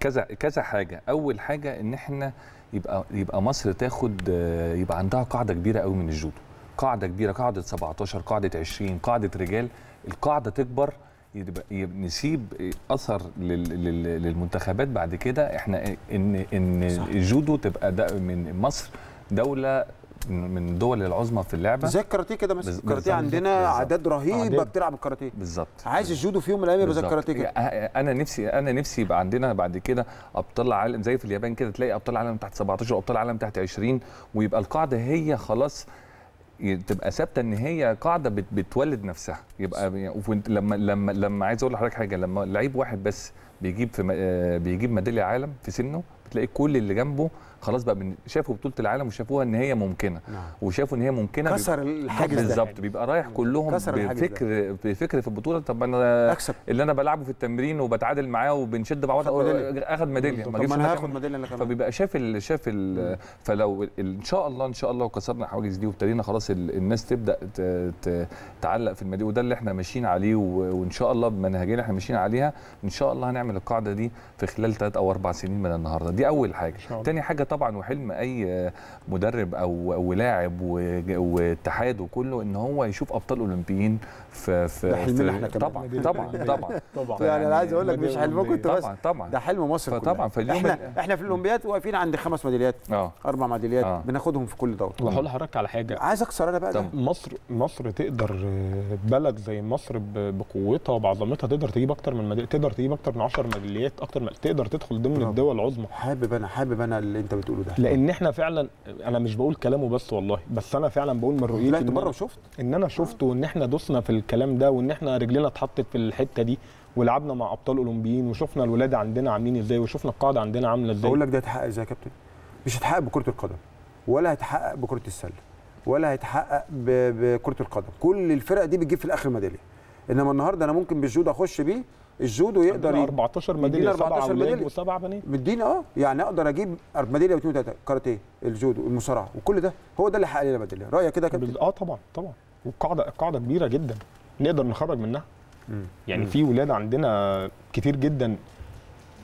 كذا كذا حاجه اول حاجه ان احنا يبقى يبقى مصر تاخد آه، يبقى عندها قاعده كبيره قوي من الجودو قاعده كبيره قاعده 17 قاعده 20 قاعده رجال القاعده تكبر يبقى نسيب اثر للمنتخبات بعد كده احنا ان ان الجودو تبقى من مصر دوله من الدول العظمى في اللعبه زي الكاراتيه كده مثلا الكاراتيه عندنا اعداد رهيبه بتلعب الكاراتيه بالظبط عايز الجودو في يوم من الايام يبقى زي الكاراتيه كده انا نفسي انا نفسي يبقى عندنا بعد كده ابطال عالم زي في اليابان كده تلاقي ابطال عالم تحت 17 وابطال عالم تحت 20 ويبقى القاعده هي خلاص تبقى ثابته ان هي قاعده بت بتولد نفسها يبقى يعني، لما لما لما عايز اقول لحضرتك حاجه لما لعيب واحد بس بيجيب في آه، بيجيب ميداليه عالم في سنه بتلاقي كل اللي جنبه خلاص بقى من شافوا بطوله العالم وشافوها ان هي ممكنه نعم. وشافوا ان هي ممكنه كسر الحاجز بالظبط بيبقى رايح كلهم بفكر بفكر في البطوله طب انا أكسب. اللي انا بلعبه في التمرين وبتعادل معاه وبنشد بعض اخد ميداليه طب ما انا هاخد ميداليه انا كمان فبيبقى شاف الـ شاف الـ فلو ان شاء الله ان شاء الله وكسرنا الحواجز دي وابتدينا خلاص الناس تبدا تعلق في الميداليه وده اللي احنا ماشيين عليه وان شاء الله بمنهجنا احنا ماشيين عليها ان شاء الله هنعمل القاعده دي في خلال ثلاث او اربع سنين من النهارده دي اول حاجه ثاني حاجه طبعا وحلم اي مدرب او لاعب واتحاد وكله ان هو يشوف ابطال اولمبيين في في حلمنا احنا طبعا طبعا طبعا طبعا يعني انا عايز اقول لك يعني مش حلمكم انتوا بس طبعا ده حلم مصر طبعا فاليوم احنا احنا في الاولمبياد واقفين عند خمس ميداليات آه. اربع ميداليات آه. بناخدهم في كل دوره هقول لحضرتك على حاجه عايز اكسر انا بقى ده. مصر مصر تقدر بلد زي مصر بقوتها وبعظمتها تقدر تجيب اكتر من تقدر تجيب اكتر من 10 ميداليات اكتر من... تقدر تدخل ضمن الدول العظمى حابب انا حابب انا اللي انت بتقوله ده لان احنا فعلا انا مش بقول كلامه بس والله بس انا فعلا بقول من رؤيتي بره ان انا شفته وان احنا دوسنا في الكلام ده وان احنا رجلنا اتحطت في الحته دي ولعبنا مع ابطال اولمبيين وشفنا الولاد عندنا عاملين ازاي وشفنا القاعده عندنا عامله ازاي بقول لك ده هيتحقق ازاي يا كابتن مش هيتحقق بكره القدم ولا هيتحقق بكره السله ولا هيتحقق بكره القدم كل الفرق دي بتجيب في الاخر ميداليه انما النهارده انا ممكن بالجود اخش بيه الجودو يقدر 14 ميداليه 14 ميداليه وسبع بنات مديني اه يعني اقدر اجيب ميداليه واثنين وثلاثه كاراتيه الجودو المصارعه وكل ده هو ده اللي حقق لي الميداليه رايك كده يا كابتن اه طبعا طبعا وقاعدة قاعدة كبيره جدا نقدر نخرج منها مم. يعني مم. في ولاد عندنا كتير جدا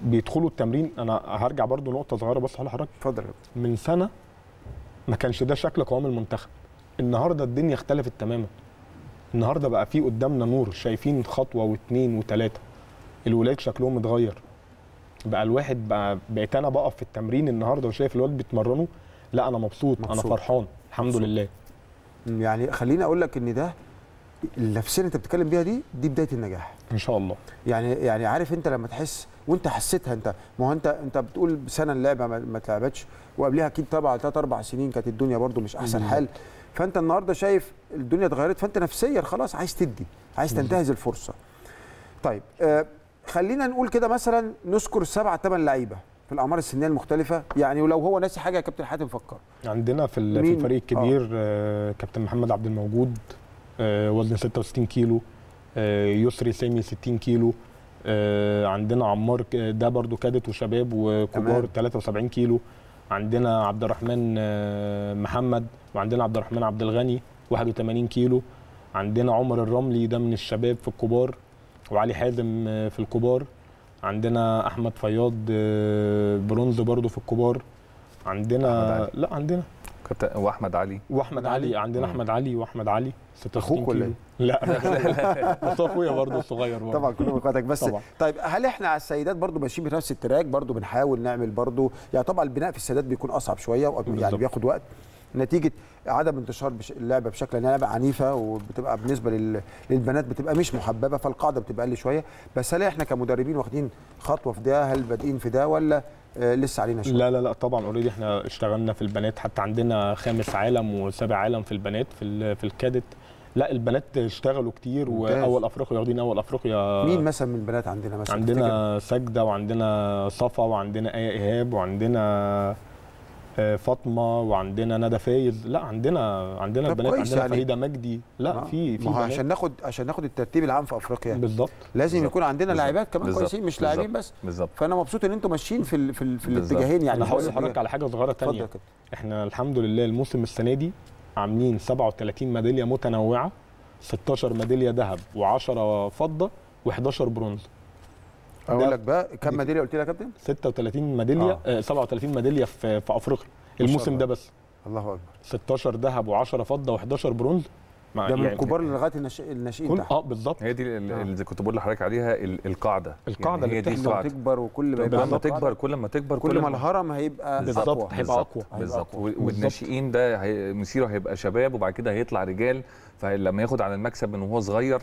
بيدخلوا التمرين انا هرجع برضو نقطه صغيره بس لحضرتك اتفضل من سنه ما كانش ده شكل قوام المنتخب النهارده الدنيا اختلفت تماما النهارده بقى في قدامنا نور شايفين خطوه واثنين وثلاثه الولاد شكلهم اتغير بقى الواحد بقى بقيت انا بقف في التمرين النهارده وشايف الواد بيتمرنوا لا انا مبسوط, مبسوط. انا فرحان الحمد مبسوط. لله يعني خليني اقول لك ان ده النفسيه اللي انت بتتكلم بيها دي دي بدايه النجاح ان شاء الله يعني يعني عارف انت لما تحس وانت حسيتها انت ما هو انت انت بتقول سنه اللعبه ما اتلعبتش وقبلها اكيد طبعا ثلاث اربع سنين كانت الدنيا برده مش احسن حال فانت النهارده شايف الدنيا اتغيرت فانت نفسيا خلاص عايز تدي عايز تنتهز الفرصه طيب آه خلينا نقول كده مثلا نذكر سبعة ثمان لعيبه في الاعمار السنيه المختلفه يعني ولو هو ناسي حاجه يا كابتن حاتم فكر عندنا في, في الفريق الكبير آه. آه. كابتن محمد عبد الموجود آه وزن 66 كيلو آه يسري سامي 60 كيلو آه عندنا عمار ده برده كادت وشباب وكبار 73 كيلو عندنا عبد الرحمن آه محمد وعندنا عبد الرحمن عبد الغني 81 كيلو عندنا عمر الرملي ده من الشباب في الكبار وعلي حازم آه، في الكبار عندنا احمد فياض آه، برونز برضو في الكبار عندنا لا عندنا واحمد علي واحمد علي عندنا احمد علي واحمد علي اخوك ولا ايه؟ لا بس اخويا برضه الصغير طبعا كلهم اخواتك بس طبعا. طيب هل احنا على السيدات برضه ماشيين بنفس التراك برضه بنحاول نعمل برضه يعني طبعا البناء في السيدات بيكون اصعب شويه يعني بياخد وقت نتيجه عدم انتشار اللعبه بشكل انها يعني لعبه عنيفه وبتبقى بالنسبه للبنات بتبقى مش محببه فالقاعده بتبقى اقل شويه بس هل احنا كمدربين واخدين خطوه في ده هل بادئين في ده ولا آه، لسه علينا شويه لا لا لا طبعا اوريدي احنا اشتغلنا في البنات حتى عندنا خامس عالم وسابع عالم في البنات في في الكادت لا البنات اشتغلوا كتير واول افريقيا واخدين اول افريقيا مين مثلا من البنات عندنا مثلا عندنا سجده وعندنا صفا وعندنا ايه ايهاب وعندنا آه، فاطمه وعندنا ندى فايز لا عندنا عندنا البنات عندنا يعني. فريده مجدي لا آه. في في عشان ناخد عشان ناخد الترتيب العام في افريقيا يعني. بالظبط لازم بالزبط. يكون عندنا لاعبات كمان بالزبط. كويسين مش لاعبين بس بالظبط فانا مبسوط ان انتم ماشيين في في, في الاتجاهين يعني انا هقول لحضرتك على حاجه صغيره ثانيه احنا الحمد لله الموسم السنه دي عاملين 37 ميداليه متنوعه 16 ميداليه ذهب و10 فضه و11 برونز اقول لك بقى كم ميداليه قلت لي يا كابتن 36 ميداليه آه. 37 آه، ميداليه في في افريقيا الموسم ده بس الله اكبر 16 ذهب و10 فضه و11 برونز ده يعني من الكبار يعني لغايه الناشئين اه بالظبط هي دي آه. اللي كنت بقول لحضرتك عليها القاعده القاعده يعني اللي القاعده تكبر وكل ما تكبر, تكبر كل ما تكبر كل, كل ما الهرم هيبقى بالظبط هيبقى اقوى بالظبط والناشئين ده هي مسيره هيبقى شباب وبعد كده هيطلع رجال فلما ياخد عن المكسب من وهو صغير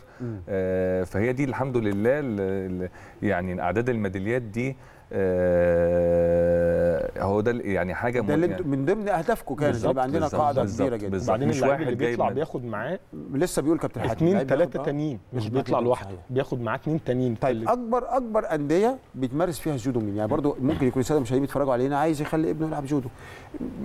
آه فهي دي الحمد لله يعني اعداد الميداليات دي آه هو ده يعني حاجه ده يعني من ضمن اهدافكم كان يبقى عندنا قاعده كبيره جدا وبعدين واحد اللي بيطلع بياخد معاه لسه بيقول كابتن حاتم اثنين ثلاثه تانيين مش بيطلع لوحده أيوة. بياخد معاه اثنين تانيين طيب اكبر اكبر انديه بتمارس فيها الجودو مين يعني برضو ممكن يكون الساده المشاهدين بيتفرجوا علينا عايز يخلي ابنه يلعب جودو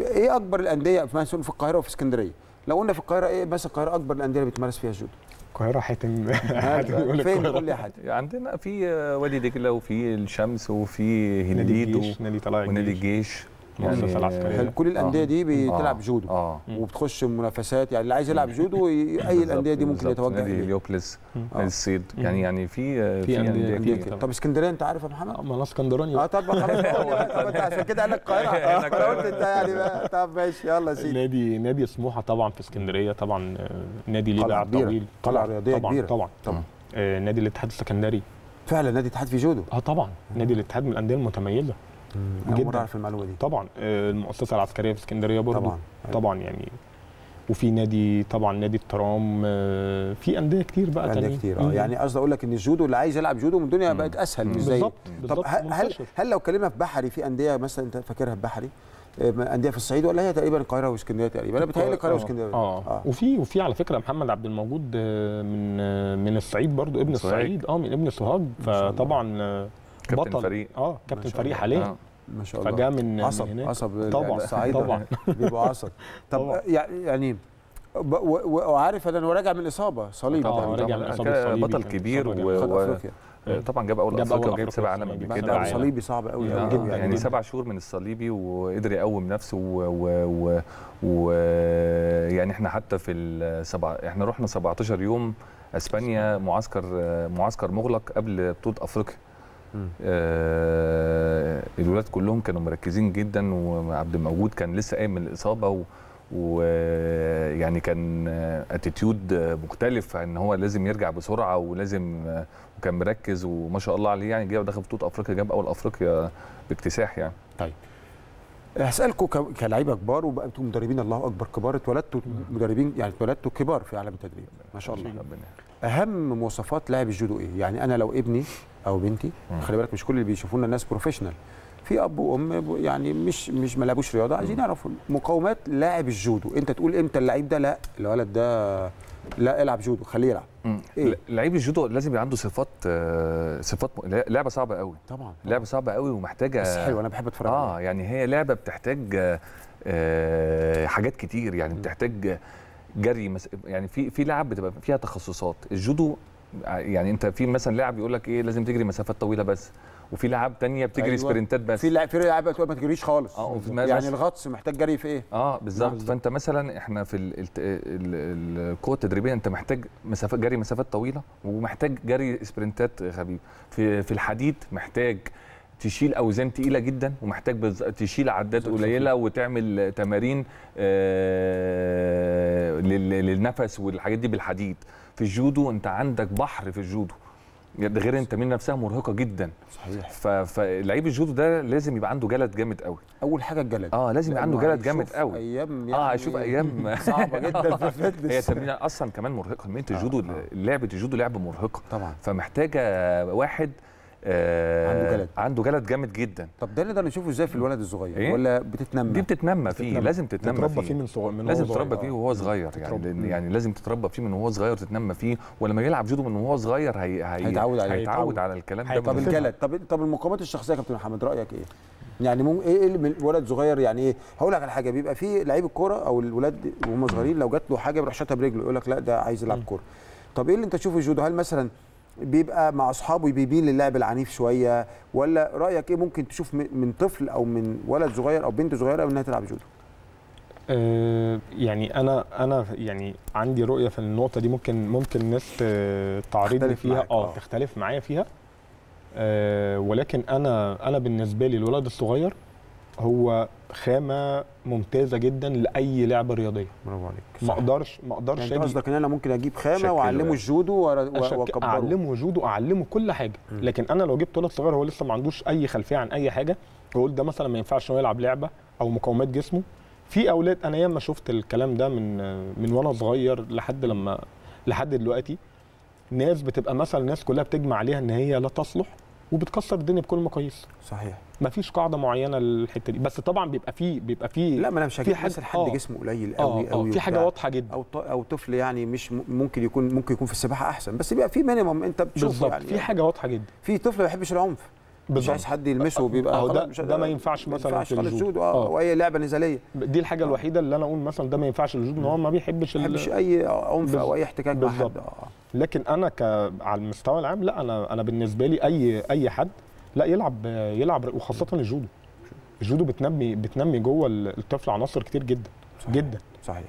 ايه اكبر الانديه مثلا في القاهره وفي اسكندريه لو قلنا في القاهره ايه بس القاهره اكبر الانديه اللي بتمارس فيها الجودو القاهره حاتم فين قول لي يا عندنا في وادي دجله وفي الشمس وفي هناديد ونادي الجيش ونادي الجيش المؤسسه يعني العسكريه يعني كل آه. الانديه دي آه. بتلعب آه. جودو آه. وبتخش منافسات يعني اللي عايز يلعب جودو اي الانديه دي ممكن يتوجه نادي اليوكلس نادي الصيد يعني يعني في في انديه كتير طب اسكندريه انت عارف يا محمد؟ ما انا اسكندراني اه طب خلاص طب انت عشان كده قال لك القاهره انا قلت انت يعني طب ماشي يلا سيدي نادي نادي سموحه طبعا في اسكندريه طبعا نادي ليه باع طويل قلعه رياضيه كبيره طبعا طبعا نادي الاتحاد السكندري فعلا نادي الاتحاد في جودو اه طبعا نادي الاتحاد من الانديه المتميزه جدا اعرف المعلومه دي طبعا المؤسسه العسكريه في اسكندريه برضه طبعا طبعا يعني وفي نادي طبعا نادي الترام آه، في انديه كتير بقى انديه كتير اه يعني قصدي اقول لك ان الجودو اللي عايز يلعب جودو من الدنيا بقت اسهل مش زي طب هل هل لو اتكلمنا في بحري في انديه مثلا انت فاكرها في بحري آه، انديه في الصعيد ولا هي تقريبا القاهره واسكندريه تقريبا انا بتهيألي القاهره واسكندريه آه. آه. اه وفي وفي على فكره محمد عبد الموجود من من الصعيد برضو ابن الصعيد اه من ابن سوهاج فطبعا بطل فريق اه كابتن فريق حاليا ما شاء الله فجاه من عصب من هناك. عصب طبعا الصعايده يعني طبعا بيبقوا عصب طب يعني وعارف ان انا راجع من اصابه صليبي طبعا راجع من يعني اصابه بطل كبير و... آه، طبعا جاب اول افريقيا وجاب سبع علم قبل كده صليبي صعب قوي آه، جدا يعني, يعني, يعني سبع شهور من الصليبي وقدر يقوم نفسه ويعني احنا حتى في السبع احنا رحنا 17 يوم اسبانيا معسكر معسكر مغلق قبل بطوله افريقيا آه الولاد كلهم كانوا مركزين جدا وعبد الموجود كان لسه قايم من الاصابه ويعني كان اتيتيود مختلف ان هو لازم يرجع بسرعه ولازم وكان مركز وما شاء الله عليه يعني جاب دخل بطوله افريقيا جاب اول افريقيا باكتساح يعني طيب هسالكم كلاعيبه كبار وبقى انتم مدربين الله اكبر كبار اتولدتوا مدربين يعني اتولدتوا كبار في عالم التدريب ما شاء الله اهم مواصفات لاعب الجودو ايه يعني انا لو ابني او بنتي خلي بالك مش كل اللي بيشوفونا الناس بروفيشنال في اب وام يعني مش مش ما لعبوش رياضه عايزين يعرفوا مقاومات لاعب الجودو انت تقول امتى اللعيب ده لا الولد ده لا العب جودو خليه يلعب إيه؟ لعيب الجودو لازم يبقى عنده صفات آه، صفات لعبه صعبه قوي طبعا لعبه صعبه قوي ومحتاجه بس حلوه انا بحب اتفرج اه يعني هي لعبه بتحتاج آه, آه، حاجات كتير يعني بتحتاج جري يعني في في لعب بتبقى فيها تخصصات الجودو يعني انت في مثلا لاعب يقول لك ايه لازم تجري مسافات طويله بس وفي لاعب تانية بتجري أيوة. سبرنتات بس في لاعب في لاعب ما تجريش خالص اه يعني الغطس محتاج جري في ايه اه بالظبط فانت مثلا احنا في القوه التدريبيه انت محتاج مسافات جري مسافات طويله ومحتاج جري سبرنتات خبيب في في الحديد محتاج تشيل اوزان تقيله جدا ومحتاج بز... تشيل عدات قليله وتعمل تمارين آه... لل... للنفس والحاجات دي بالحديد في الجودو انت عندك بحر في الجودو يعني غير ان التمرين نفسها مرهقه جدا صحيح فلعيب الجودو ده لازم يبقى عنده جلد جامد قوي اول حاجه الجلد اه لازم يبقى عنده جلد جامد قوي ايام آه، يعني اه اشوف ايام صعبه جدا في الفتنس هي التمرين اصلا كمان مرهقه تمرين آه، الجودو آه. لعبه الجودو لعبه مرهقه طبعا فمحتاجه واحد آه، عنده جلد عنده جلد جامد جدا طب ده نقدر نشوفه ازاي في الولد الصغير إيه؟ ولا بتتنمى دي بتتنمى فيه لازم تتنمى فيه فيه من صغير من لازم تتربى فيه وهو آه. صغير يعني يعني لازم تتربى فيه من وهو صغير تتنمى فيه ولما يلعب جودو من وهو صغير هي... هي... هيتعود عليه هيتعود على الكلام ده طب الجلد طب طب المقومات الشخصيه كابتن محمد رايك ايه يعني مم... ايه, إيه الولد صغير يعني ايه هقول لك على حاجه بيبقى في لعيب الكوره او الولاد وهم صغيرين لو جات له حاجه بيروح شاطها برجله يقول لك لا ده عايز يلعب كوره طب ايه اللي انت تشوفه الجودو هل مثلا بيبقى مع اصحابه بيبين للعب العنيف شويه ولا رايك ايه ممكن تشوف من طفل او من ولد صغير او بنت صغيره انها تلعب جودو آه، يعني انا انا يعني عندي رؤيه في النقطه دي ممكن ممكن الناس تعرضني فيها آه،, اه تختلف معايا فيها آه، ولكن انا انا بالنسبه لي الولد الصغير هو خامه ممتازه جدا لاي لعبه رياضيه برافو عليك ما اقدرش ما اقدرش يعني قصدك ان انا ممكن اجيب خامه واعلمه الجودو واكبره اعلمه جودو اعلمه كل حاجه م. لكن انا لو جبت ولد صغير هو لسه ما عندوش اي خلفيه عن اي حاجه واقول ده مثلا ما ينفعش هو يلعب لعبه او مقومات جسمه في اولاد انا ياما شفت الكلام ده من من وانا صغير لحد لما لحد دلوقتي ناس بتبقى مثلا الناس كلها بتجمع عليها ان هي لا تصلح وبتكسر الدنيا بكل المقاييس صحيح مفيش قاعده معينه للحته دي بس طبعا بيبقى فيه بيبقى فيه لا ما انا مش هجيب مثلا حد آه. جسمه قليل قوي آه، قوي آه. في حاجه واضحه جدا او او طفل يعني مش ممكن يكون ممكن يكون في السباحه احسن بس بيبقى في مينيمم انت بتشوفه يعني في يعني حاجه واضحه جدا في طفل ما بيحبش العنف مش عايز حد يلمسه آه، بيبقى أو آه، ده, ده ما ينفعش مثلا ما ينفعش للجود اه, آه. واي لعبه نزاليه دي الحاجه الوحيده اللي انا اقول مثلا ده ما ينفعش للجود ان هو ما بيحبش ما بيحبش اي عنف او اي احتكاك مع حد اه لكن انا ك على المستوى العام لا انا انا بالنسبه لي اي اي حد لا يلعب يلعب وخاصه الجودو الجودو بتنمي بتنمي جوه الطفل عناصر كتير جدا صحيح. جدا صحيح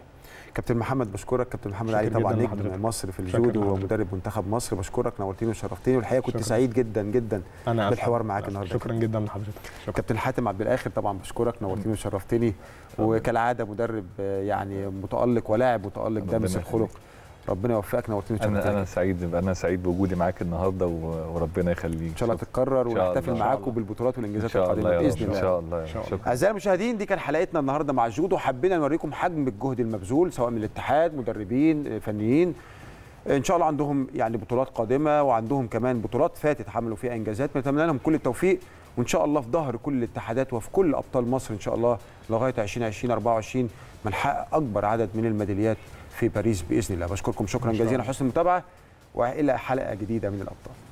كابتن محمد بشكرك كابتن محمد علي طبعا نجم مصر في الجودو ومدرب منتخب مصر بشكرك نورتيني وشرفتيني والحقيقه كنت شكرا. سعيد جدا جدا أنا بالحوار معاك النهارده شكرا جدا لحضرتك كابتن حاتم عبد الاخر طبعا بشكرك نورتيني وشرفتني وكالعاده مدرب آه، يعني متالق ولاعب متالق دامس الخلق ربنا يوفقك نورتني انا انا سعيد انا سعيد بوجودي معاك النهارده وربنا يخليك ان شاء الله تتكرر ونحتفل معاكم بالبطولات والانجازات القادمه باذن الله ان شاء الله شكرا اعزائي المشاهدين دي كان حلقتنا النهارده مع جود وحبينا نوريكم حجم الجهد المبذول سواء من الاتحاد مدربين آه، فنيين ان شاء الله عندهم يعني بطولات قادمه وعندهم كمان بطولات فاتت عملوا فيها انجازات بنتمنى لهم كل التوفيق وان شاء الله في ظهر كل الاتحادات وفي كل ابطال مصر ان شاء الله لغايه 2020 24 ما اكبر عدد من الميداليات في باريس باذن الله بشكركم شكرا جزيلا حسن المتابعه والى حلقه جديده من الابطال